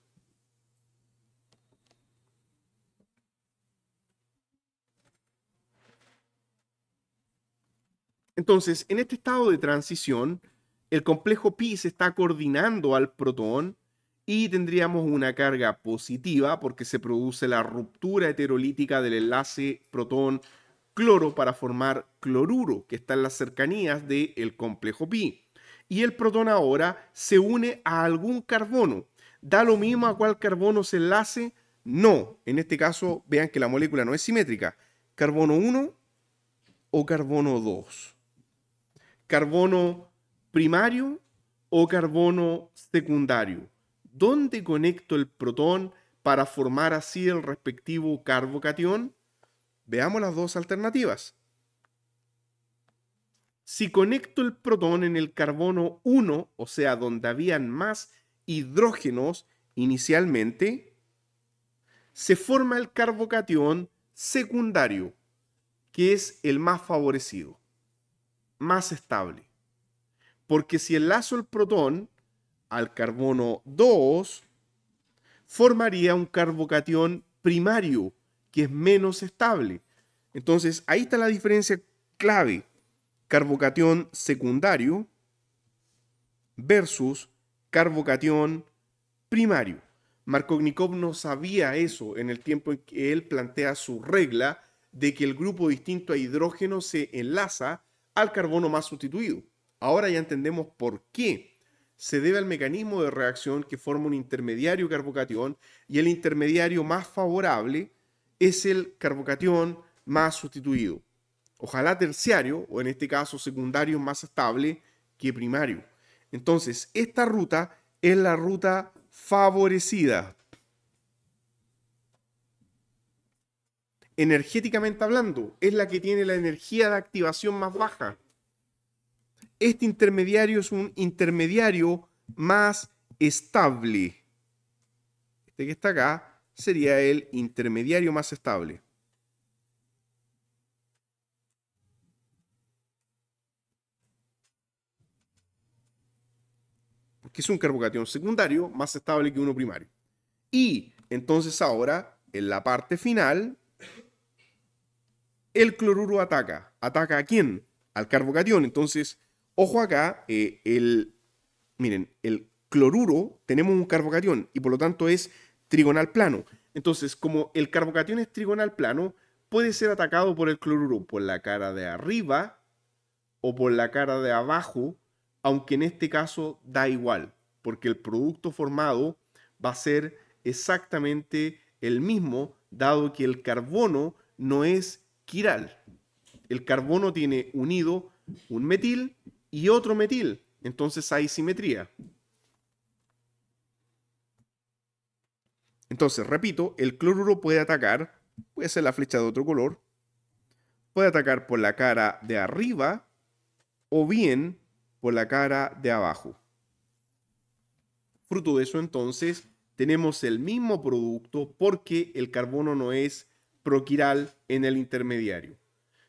Entonces, en este estado de transición, el complejo pi se está coordinando al protón y tendríamos una carga positiva porque se produce la ruptura heterolítica del enlace protón-cloro para formar cloruro, que está en las cercanías del complejo pi y el protón ahora se une a algún carbono. ¿Da lo mismo a cuál carbono se enlace? No. En este caso, vean que la molécula no es simétrica. Carbono 1 o carbono 2. Carbono primario o carbono secundario. ¿Dónde conecto el protón para formar así el respectivo carbocatión? Veamos las dos alternativas. Si conecto el protón en el carbono 1, o sea, donde habían más hidrógenos inicialmente, se forma el carbocatión secundario, que es el más favorecido, más estable. Porque si enlazo el protón al carbono 2, formaría un carbocatión primario, que es menos estable. Entonces, ahí está la diferencia clave carbocatión secundario versus carbocatión primario. Markovnikov no sabía eso en el tiempo en que él plantea su regla de que el grupo distinto a hidrógeno se enlaza al carbono más sustituido. Ahora ya entendemos por qué. Se debe al mecanismo de reacción que forma un intermediario carbocatión y el intermediario más favorable es el carbocatión más sustituido ojalá terciario, o en este caso secundario más estable que primario. Entonces, esta ruta es la ruta favorecida. Energéticamente hablando, es la que tiene la energía de activación más baja. Este intermediario es un intermediario más estable. Este que está acá sería el intermediario más estable. que es un carbocatión secundario más estable que uno primario. Y entonces ahora, en la parte final, el cloruro ataca. ¿Ataca a quién? Al carbocatión. Entonces, ojo acá, eh, el, miren, el cloruro tenemos un carbocatión y por lo tanto es trigonal plano. Entonces, como el carbocatión es trigonal plano, puede ser atacado por el cloruro por la cara de arriba o por la cara de abajo aunque en este caso da igual, porque el producto formado va a ser exactamente el mismo, dado que el carbono no es quiral. El carbono tiene unido un metil y otro metil, entonces hay simetría. Entonces, repito, el cloruro puede atacar, puede ser la flecha de otro color, puede atacar por la cara de arriba o bien por la cara de abajo. Fruto de eso entonces, tenemos el mismo producto porque el carbono no es proquiral en el intermediario.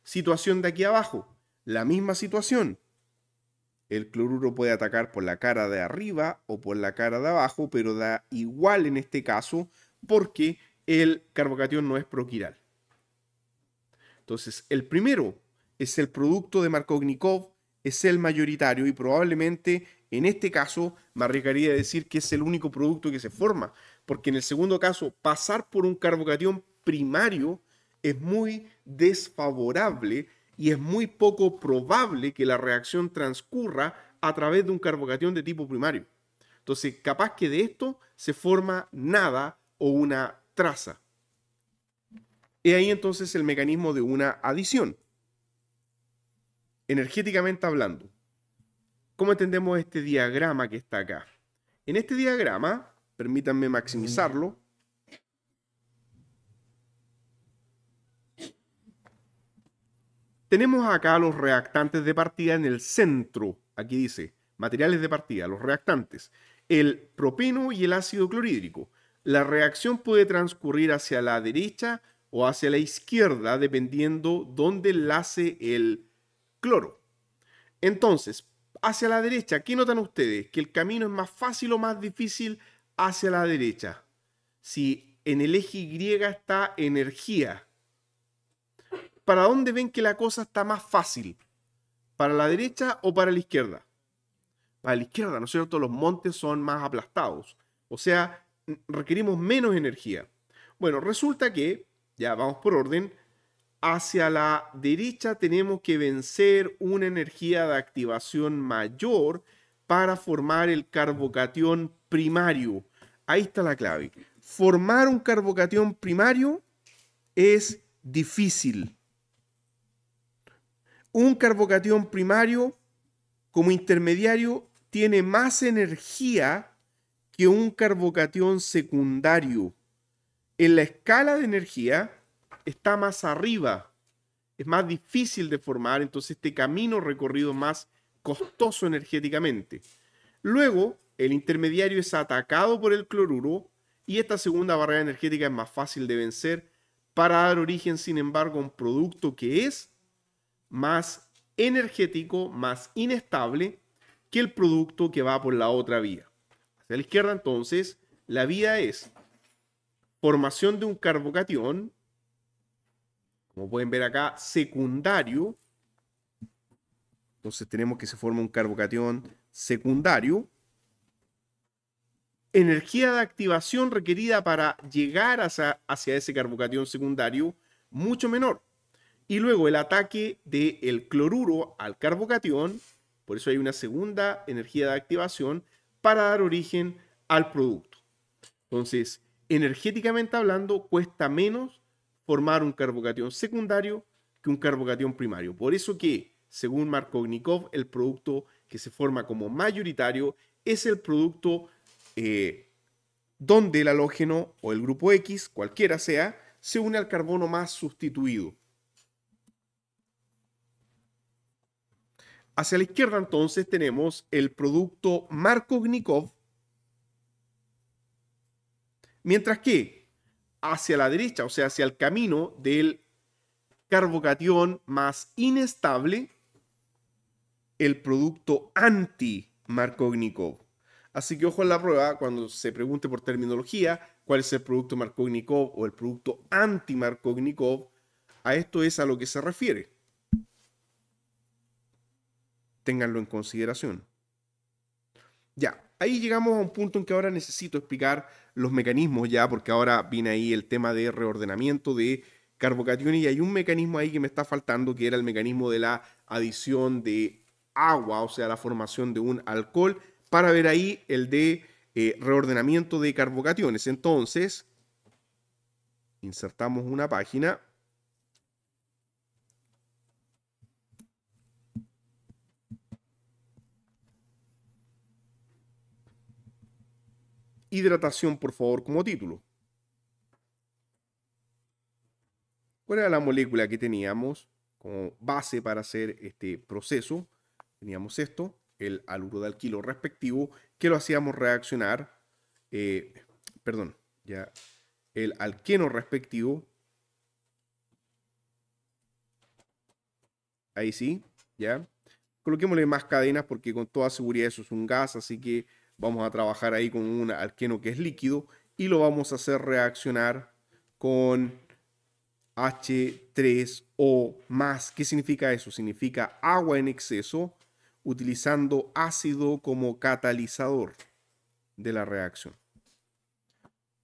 Situación de aquí abajo, la misma situación. El cloruro puede atacar por la cara de arriba o por la cara de abajo, pero da igual en este caso porque el carbocatión no es proquiral. Entonces, el primero es el producto de Markovnikov es el mayoritario y probablemente en este caso me arriesgaría a decir que es el único producto que se forma, porque en el segundo caso pasar por un carbocatión primario es muy desfavorable y es muy poco probable que la reacción transcurra a través de un carbocatión de tipo primario. Entonces, capaz que de esto se forma nada o una traza. Y ahí entonces el mecanismo de una adición energéticamente hablando. ¿Cómo entendemos este diagrama que está acá? En este diagrama, permítanme maximizarlo. Tenemos acá los reactantes de partida en el centro. Aquí dice, materiales de partida, los reactantes. El propino y el ácido clorhídrico. La reacción puede transcurrir hacia la derecha o hacia la izquierda, dependiendo dónde enlace el cloro. Entonces, hacia la derecha, ¿qué notan ustedes? Que el camino es más fácil o más difícil hacia la derecha. Si en el eje Y está energía, ¿para dónde ven que la cosa está más fácil? ¿Para la derecha o para la izquierda? Para la izquierda, ¿no es cierto? Los montes son más aplastados. O sea, requerimos menos energía. Bueno, resulta que, ya vamos por orden, hacia la derecha tenemos que vencer una energía de activación mayor para formar el carbocatión primario. Ahí está la clave. Formar un carbocatión primario es difícil. Un carbocatión primario como intermediario tiene más energía que un carbocatión secundario. En la escala de energía, está más arriba, es más difícil de formar, entonces este camino recorrido más costoso energéticamente. Luego, el intermediario es atacado por el cloruro y esta segunda barrera energética es más fácil de vencer para dar origen, sin embargo, a un producto que es más energético, más inestable que el producto que va por la otra vía. Hacia la izquierda, entonces, la vía es formación de un carbocatión como pueden ver acá, secundario. Entonces tenemos que se forma un carbocatión secundario. Energía de activación requerida para llegar hacia, ese carbocatión secundario mucho menor. Y luego el ataque del cloruro al carbocatión, por eso hay una segunda energía de activación para dar origen al producto. Entonces, energéticamente hablando, cuesta menos formar un carbocatión secundario que un carbocatión primario. Por eso que, según Markovnikov, el producto que se forma como mayoritario es el producto eh, donde el halógeno o el grupo X, cualquiera sea, se une al carbono más sustituido. Hacia la izquierda entonces tenemos el producto Markovnikov, mientras que hacia la derecha, o sea, hacia el camino del carbocatión más inestable, el producto anti-Markovnikov. Así que ojo en la prueba cuando se pregunte por terminología cuál es el producto Markovnikov o el producto anti-Markovnikov. A esto es a lo que se refiere. Ténganlo en consideración. Ya, ahí llegamos a un punto en que ahora necesito explicar los mecanismos ya, porque ahora viene ahí el tema de reordenamiento de carbocationes y hay un mecanismo ahí que me está faltando, que era el mecanismo de la adición de agua, o sea, la formación de un alcohol, para ver ahí el de eh, reordenamiento de carbocationes. Entonces, insertamos una página hidratación, por favor, como título. ¿Cuál era la molécula que teníamos como base para hacer este proceso? Teníamos esto, el aluro de alquilo respectivo, que lo hacíamos reaccionar, eh, perdón, ya, el alqueno respectivo. Ahí sí, ya. Coloquémosle más cadenas porque con toda seguridad eso es un gas, así que Vamos a trabajar ahí con un alqueno que es líquido y lo vamos a hacer reaccionar con H3O más. ¿Qué significa eso? Significa agua en exceso utilizando ácido como catalizador de la reacción.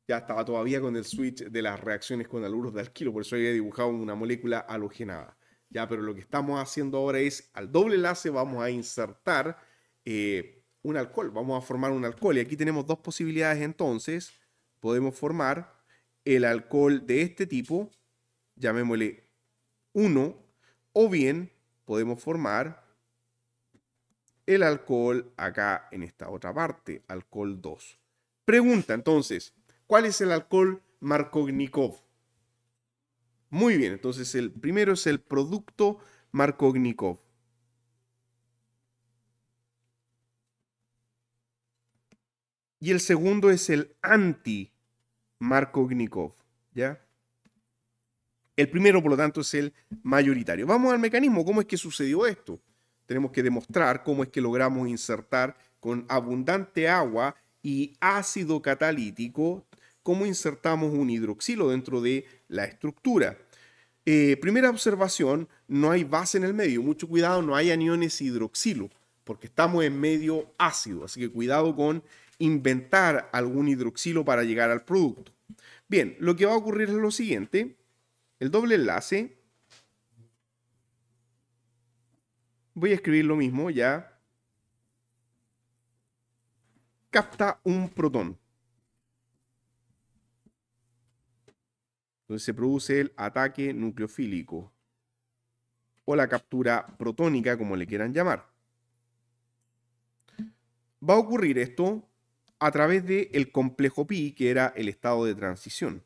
Ya estaba todavía con el switch de las reacciones con aluros de alquilo, por eso había dibujado una molécula halogenada. Ya, pero lo que estamos haciendo ahora es, al doble enlace vamos a insertar eh, un alcohol, vamos a formar un alcohol. Y aquí tenemos dos posibilidades entonces. Podemos formar el alcohol de este tipo, llamémosle 1, o bien podemos formar el alcohol acá en esta otra parte, alcohol 2. Pregunta entonces, ¿cuál es el alcohol Markovnikov? Muy bien, entonces el primero es el producto Markovnikov. Y el segundo es el anti-Markovnikov, ¿ya? El primero, por lo tanto, es el mayoritario. Vamos al mecanismo, ¿cómo es que sucedió esto? Tenemos que demostrar cómo es que logramos insertar con abundante agua y ácido catalítico, cómo insertamos un hidroxilo dentro de la estructura. Eh, primera observación, no hay base en el medio. Mucho cuidado, no hay aniones hidroxilo, porque estamos en medio ácido, así que cuidado con inventar algún hidroxilo para llegar al producto. Bien, lo que va a ocurrir es lo siguiente. El doble enlace. Voy a escribir lo mismo ya. Capta un protón. Entonces se produce el ataque nucleofílico o la captura protónica, como le quieran llamar. Va a ocurrir esto a través del el complejo pi, que era el estado de transición.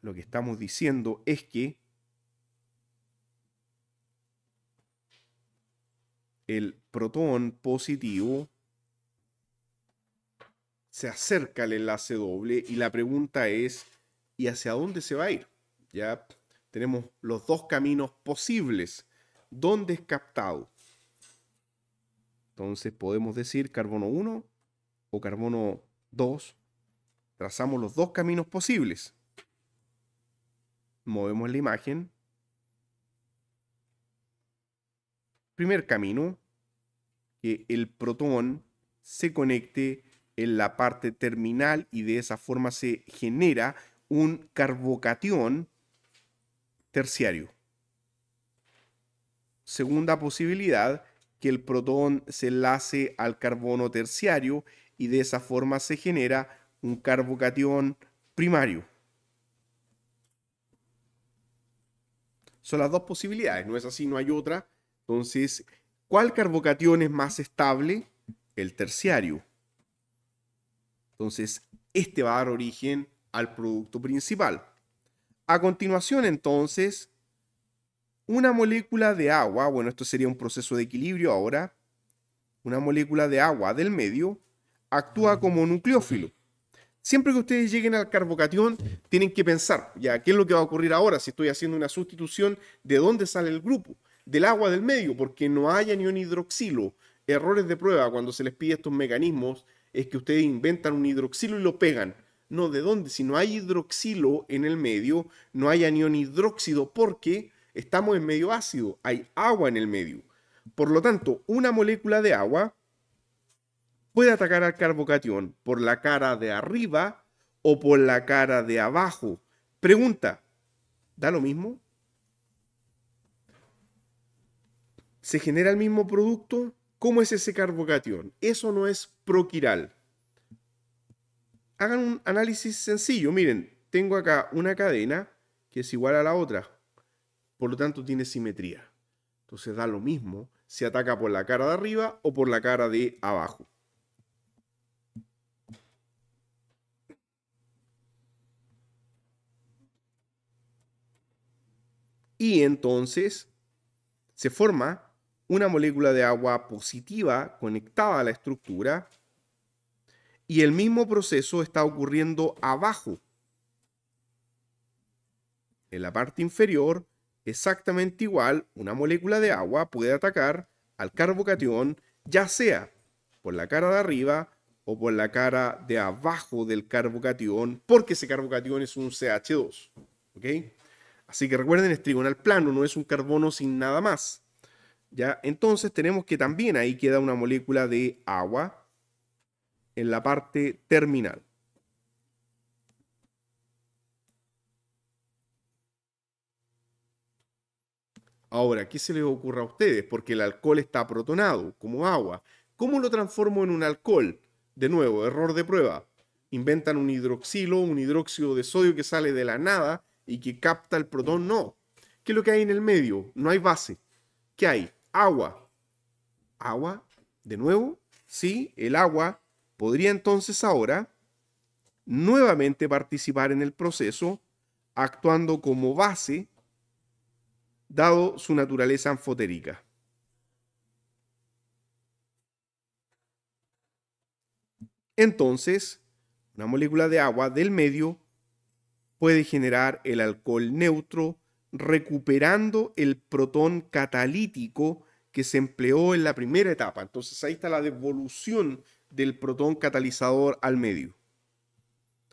lo que estamos diciendo es que el protón positivo se acerca al enlace doble y la pregunta es, ¿y hacia dónde se va a ir? Ya tenemos los dos caminos posibles. ¿Dónde es captado? Entonces podemos decir carbono 1 o carbono 2. Trazamos los dos caminos posibles. Movemos la imagen. Primer camino, que el protón se conecte en la parte terminal y de esa forma se genera un carbocatión terciario. Segunda posibilidad, que el protón se enlace al carbono terciario y de esa forma se genera un carbocatión primario. Son las dos posibilidades, no es así, no hay otra. Entonces, ¿cuál carbocatión es más estable? El terciario. Entonces, este va a dar origen al producto principal. A continuación, entonces, una molécula de agua, bueno, esto sería un proceso de equilibrio ahora, una molécula de agua del medio actúa como nucleófilo. Siempre que ustedes lleguen al carbocatión, tienen que pensar, ya, ¿qué es lo que va a ocurrir ahora si estoy haciendo una sustitución? ¿De dónde sale el grupo? Del agua del medio, porque no hay anión hidroxilo. Errores de prueba cuando se les pide estos mecanismos es que ustedes inventan un hidroxilo y lo pegan. No, ¿de dónde? Si no hay hidroxilo en el medio, no hay anión hidróxido, porque Estamos en medio ácido, hay agua en el medio. Por lo tanto, una molécula de agua puede atacar al carbocatión por la cara de arriba o por la cara de abajo. Pregunta, ¿da lo mismo? ¿Se genera el mismo producto? ¿Cómo es ese carbocatión? Eso no es proquiral. Hagan un análisis sencillo. Miren, tengo acá una cadena que es igual a la otra. Por lo tanto, tiene simetría. Entonces da lo mismo Se ataca por la cara de arriba o por la cara de abajo. Y entonces se forma una molécula de agua positiva conectada a la estructura y el mismo proceso está ocurriendo abajo. En la parte inferior Exactamente igual, una molécula de agua puede atacar al carbocatión ya sea por la cara de arriba o por la cara de abajo del carbocatión, porque ese carbocatión es un CH2. Así que recuerden, es trigonal plano, no es un carbono sin nada más. ¿ya? Entonces tenemos que también ahí queda una molécula de agua en la parte terminal. Ahora, ¿qué se les ocurre a ustedes? Porque el alcohol está protonado, como agua. ¿Cómo lo transformo en un alcohol? De nuevo, error de prueba. Inventan un hidroxilo, un hidróxido de sodio que sale de la nada y que capta el protón. No. ¿Qué es lo que hay en el medio? No hay base. ¿Qué hay? Agua. Agua, de nuevo, sí, el agua podría entonces ahora nuevamente participar en el proceso actuando como base dado su naturaleza anfotérica. Entonces, una molécula de agua del medio puede generar el alcohol neutro recuperando el protón catalítico que se empleó en la primera etapa. Entonces ahí está la devolución del protón catalizador al medio.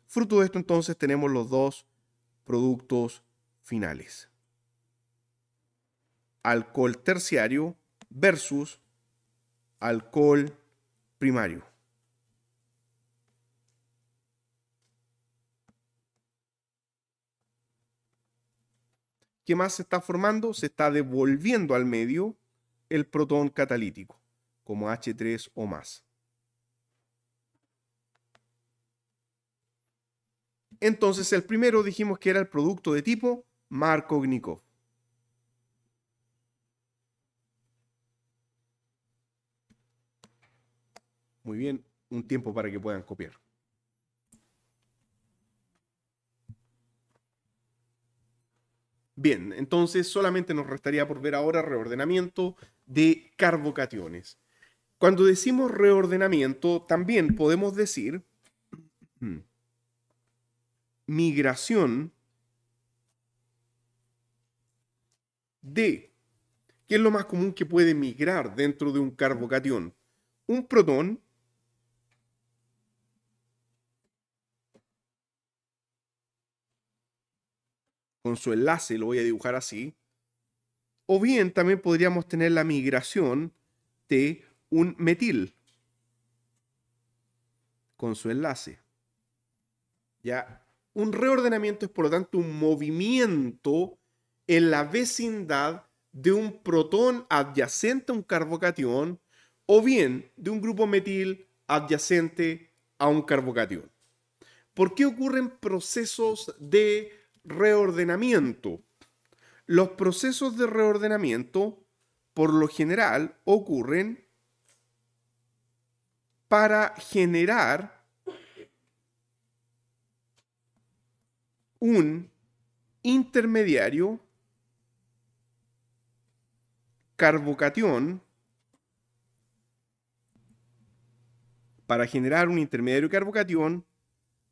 Fruto de esto entonces tenemos los dos productos finales alcohol terciario versus alcohol primario. ¿Qué más se está formando? Se está devolviendo al medio el protón catalítico, como H3 o más. Entonces, el primero dijimos que era el producto de tipo Markovnikov. Muy bien, un tiempo para que puedan copiar. Bien, entonces solamente nos restaría por ver ahora reordenamiento de carbocationes. Cuando decimos reordenamiento, también podemos decir migración de, ¿Qué es lo más común que puede migrar dentro de un carbocatión, un protón con su enlace, lo voy a dibujar así. O bien también podríamos tener la migración de un metil con su enlace. Ya, un reordenamiento es por lo tanto un movimiento en la vecindad de un protón adyacente a un carbocatión o bien de un grupo metil adyacente a un carbocatión. ¿Por qué ocurren procesos de reordenamiento. Los procesos de reordenamiento, por lo general, ocurren para generar un intermediario carbocatión para generar un intermediario carbocatión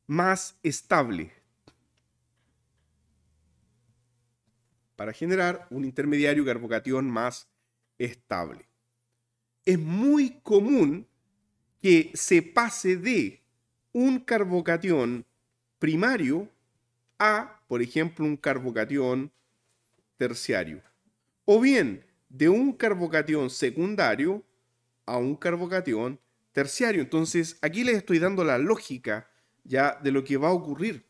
más estable. para generar un intermediario carbocatión más estable. Es muy común que se pase de un carbocatión primario a, por ejemplo, un carbocatión terciario. O bien de un carbocatión secundario a un carbocatión terciario. Entonces, aquí les estoy dando la lógica ya de lo que va a ocurrir.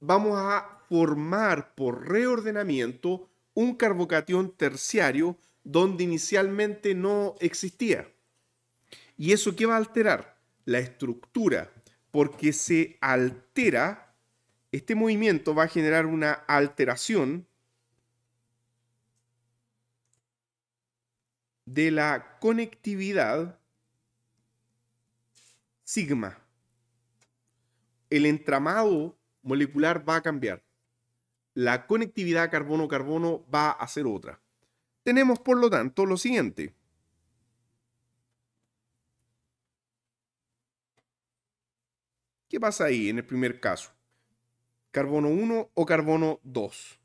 Vamos a formar por reordenamiento un carbocatión terciario donde inicialmente no existía. ¿Y eso qué va a alterar? La estructura, porque se altera, este movimiento va a generar una alteración de la conectividad sigma. El entramado molecular va a cambiar la conectividad carbono-carbono va a ser otra. Tenemos, por lo tanto, lo siguiente. ¿Qué pasa ahí en el primer caso? ¿Carbono 1 o carbono 2?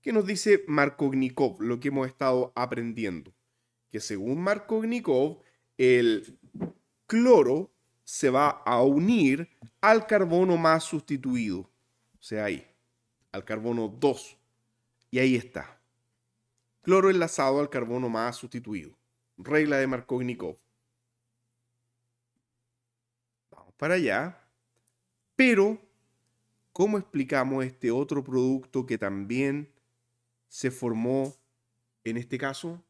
¿Qué nos dice Markovnikov, lo que hemos estado aprendiendo? Que según Markovnikov, el cloro se va a unir al carbono más sustituido. O sea, ahí al carbono 2. Y ahí está. Cloro enlazado al carbono más sustituido. Regla de Markovnikov. Vamos para allá. Pero, ¿cómo explicamos este otro producto que también se formó en este caso?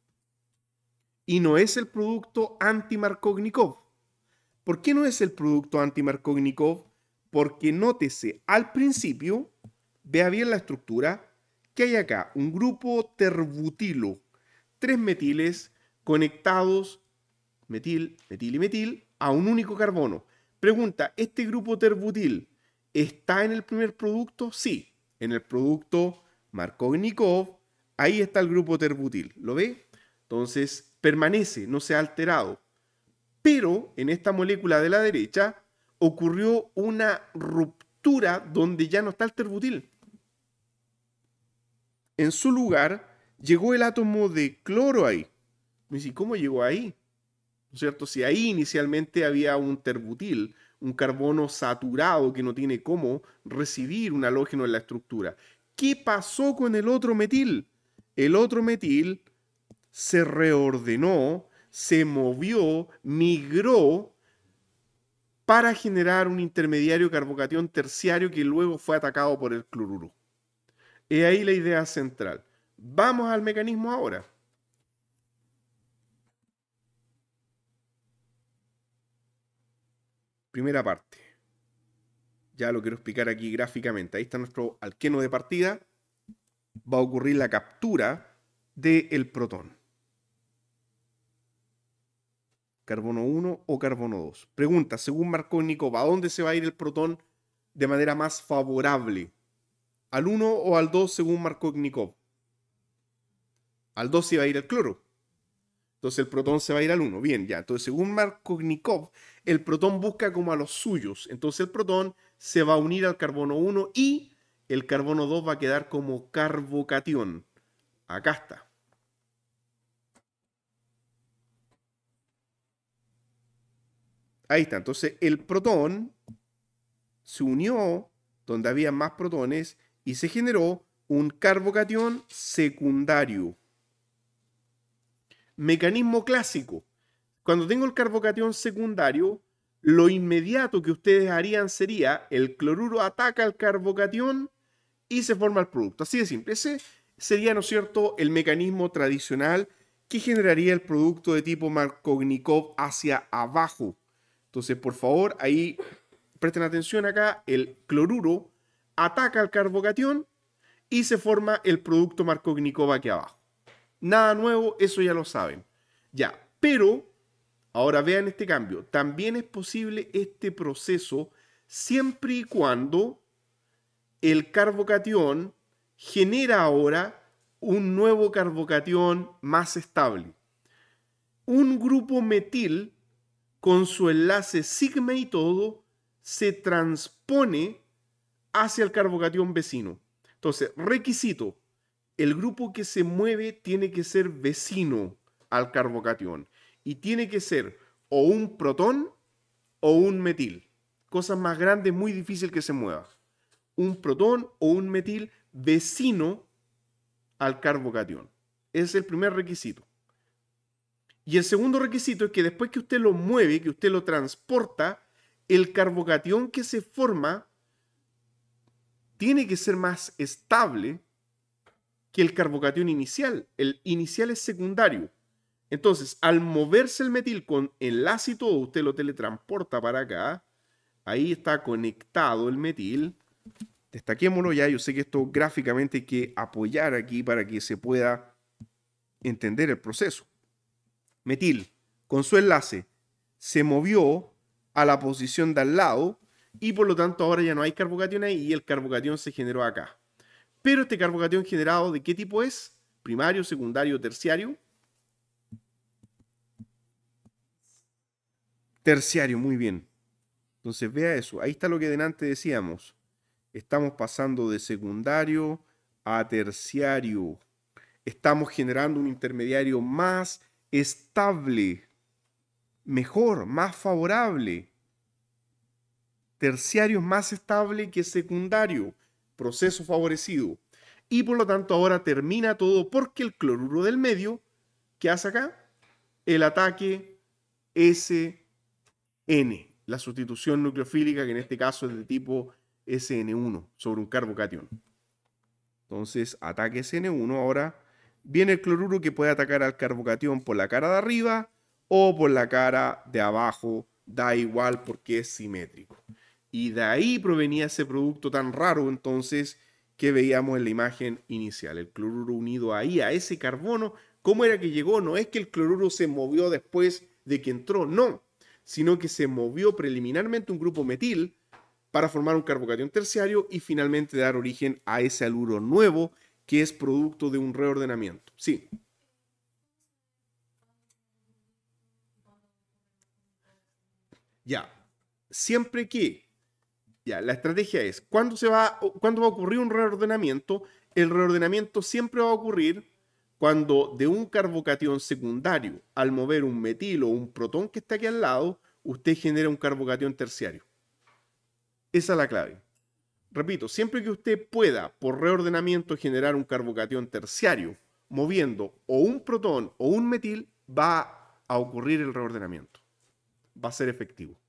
Y no es el producto antimarcognikov. ¿Por qué no es el producto antimarcognikov? Porque nótese al principio Vea bien la estructura. que hay acá? Un grupo terbutilo. Tres metiles conectados, metil, metil y metil, a un único carbono. Pregunta, ¿este grupo terbutil está en el primer producto? Sí, en el producto Markovnikov, ahí está el grupo terbutil. ¿Lo ve? Entonces, permanece, no se ha alterado. Pero en esta molécula de la derecha ocurrió una ruptura donde ya no está el terbutil. En su lugar llegó el átomo de cloro ahí. Me ¿cómo llegó ahí? ¿No es cierto? Si ahí inicialmente había un terbutil, un carbono saturado que no tiene cómo recibir un halógeno en la estructura. ¿Qué pasó con el otro metil? El otro metil se reordenó, se movió, migró para generar un intermediario carbocatión terciario que luego fue atacado por el cloruro. Y ahí la idea central. Vamos al mecanismo ahora. Primera parte. Ya lo quiero explicar aquí gráficamente. Ahí está nuestro alqueno de partida. Va a ocurrir la captura del el protón. Carbono 1 o carbono 2. Pregunta, según marcó Nico, ¿a dónde se va a ir el protón de manera más favorable? al 1 o al 2 según Markovnikov. Al 2 se va a ir el cloro. Entonces el protón se va a ir al 1. Bien, ya. Entonces según Markovnikov, el protón busca como a los suyos. Entonces el protón se va a unir al carbono 1 y el carbono 2 va a quedar como carbocatión. Acá está. Ahí está. Entonces el protón se unió donde había más protones y se generó un carbocatión secundario. Mecanismo clásico. Cuando tengo el carbocatión secundario, lo inmediato que ustedes harían sería el cloruro ataca al carbocatión y se forma el producto. Así de simple. Ese sería, ¿no es cierto?, el mecanismo tradicional que generaría el producto de tipo Markovnikov hacia abajo. Entonces, por favor, ahí presten atención acá, el cloruro ataca al carbocatión y se forma el producto Markovnikova aquí abajo. Nada nuevo, eso ya lo saben. Ya, pero ahora vean este cambio. También es posible este proceso siempre y cuando el carbocatión genera ahora un nuevo carbocatión más estable. Un grupo metil con su enlace sigma y todo se transpone hacia el carbocatión vecino. Entonces, requisito, el grupo que se mueve tiene que ser vecino al carbocatión y tiene que ser o un protón o un metil. Cosas más grandes, muy difícil que se mueva. Un protón o un metil vecino al carbocatión. Ese es el primer requisito. Y el segundo requisito es que después que usted lo mueve, que usted lo transporta, el carbocatión que se forma tiene que ser más estable que el carbocatión inicial. El inicial es secundario. Entonces, al moverse el metil con enlace y todo, usted lo teletransporta para acá. Ahí está conectado el metil. Destaquémoslo ya. Yo sé que esto gráficamente hay que apoyar aquí para que se pueda entender el proceso. Metil, con su enlace, se movió a la posición de al lado y por lo tanto ahora ya no hay carbocatión ahí y el carbocatión se generó acá. Pero este carbocatión generado, ¿de qué tipo es? Primario, secundario, terciario. Terciario, muy bien. Entonces vea eso. Ahí está lo que delante decíamos. Estamos pasando de secundario a terciario. Estamos generando un intermediario más estable, mejor, más favorable. Terciario es más estable que secundario, proceso favorecido. Y por lo tanto ahora termina todo porque el cloruro del medio, que hace acá? El ataque SN, la sustitución nucleofílica que en este caso es de tipo SN1 sobre un carbocatión. Entonces, ataque SN1 ahora viene el cloruro que puede atacar al carbocatión por la cara de arriba o por la cara de abajo, da igual porque es simétrico. Y de ahí provenía ese producto tan raro entonces que veíamos en la imagen inicial, el cloruro unido ahí a ese carbono. ¿Cómo era que llegó? No es que el cloruro se movió después de que entró, no, sino que se movió preliminarmente un grupo metil para formar un carbocatión terciario y finalmente dar origen a ese aluro nuevo que es producto de un reordenamiento. Sí. Ya, siempre que ya, la estrategia es, cuando va, va a ocurrir un reordenamiento? El reordenamiento siempre va a ocurrir cuando de un carbocatión secundario, al mover un metil o un protón que está aquí al lado, usted genera un carbocatión terciario. Esa es la clave. Repito, siempre que usted pueda, por reordenamiento, generar un carbocatión terciario, moviendo o un protón o un metil, va a ocurrir el reordenamiento. Va a ser efectivo.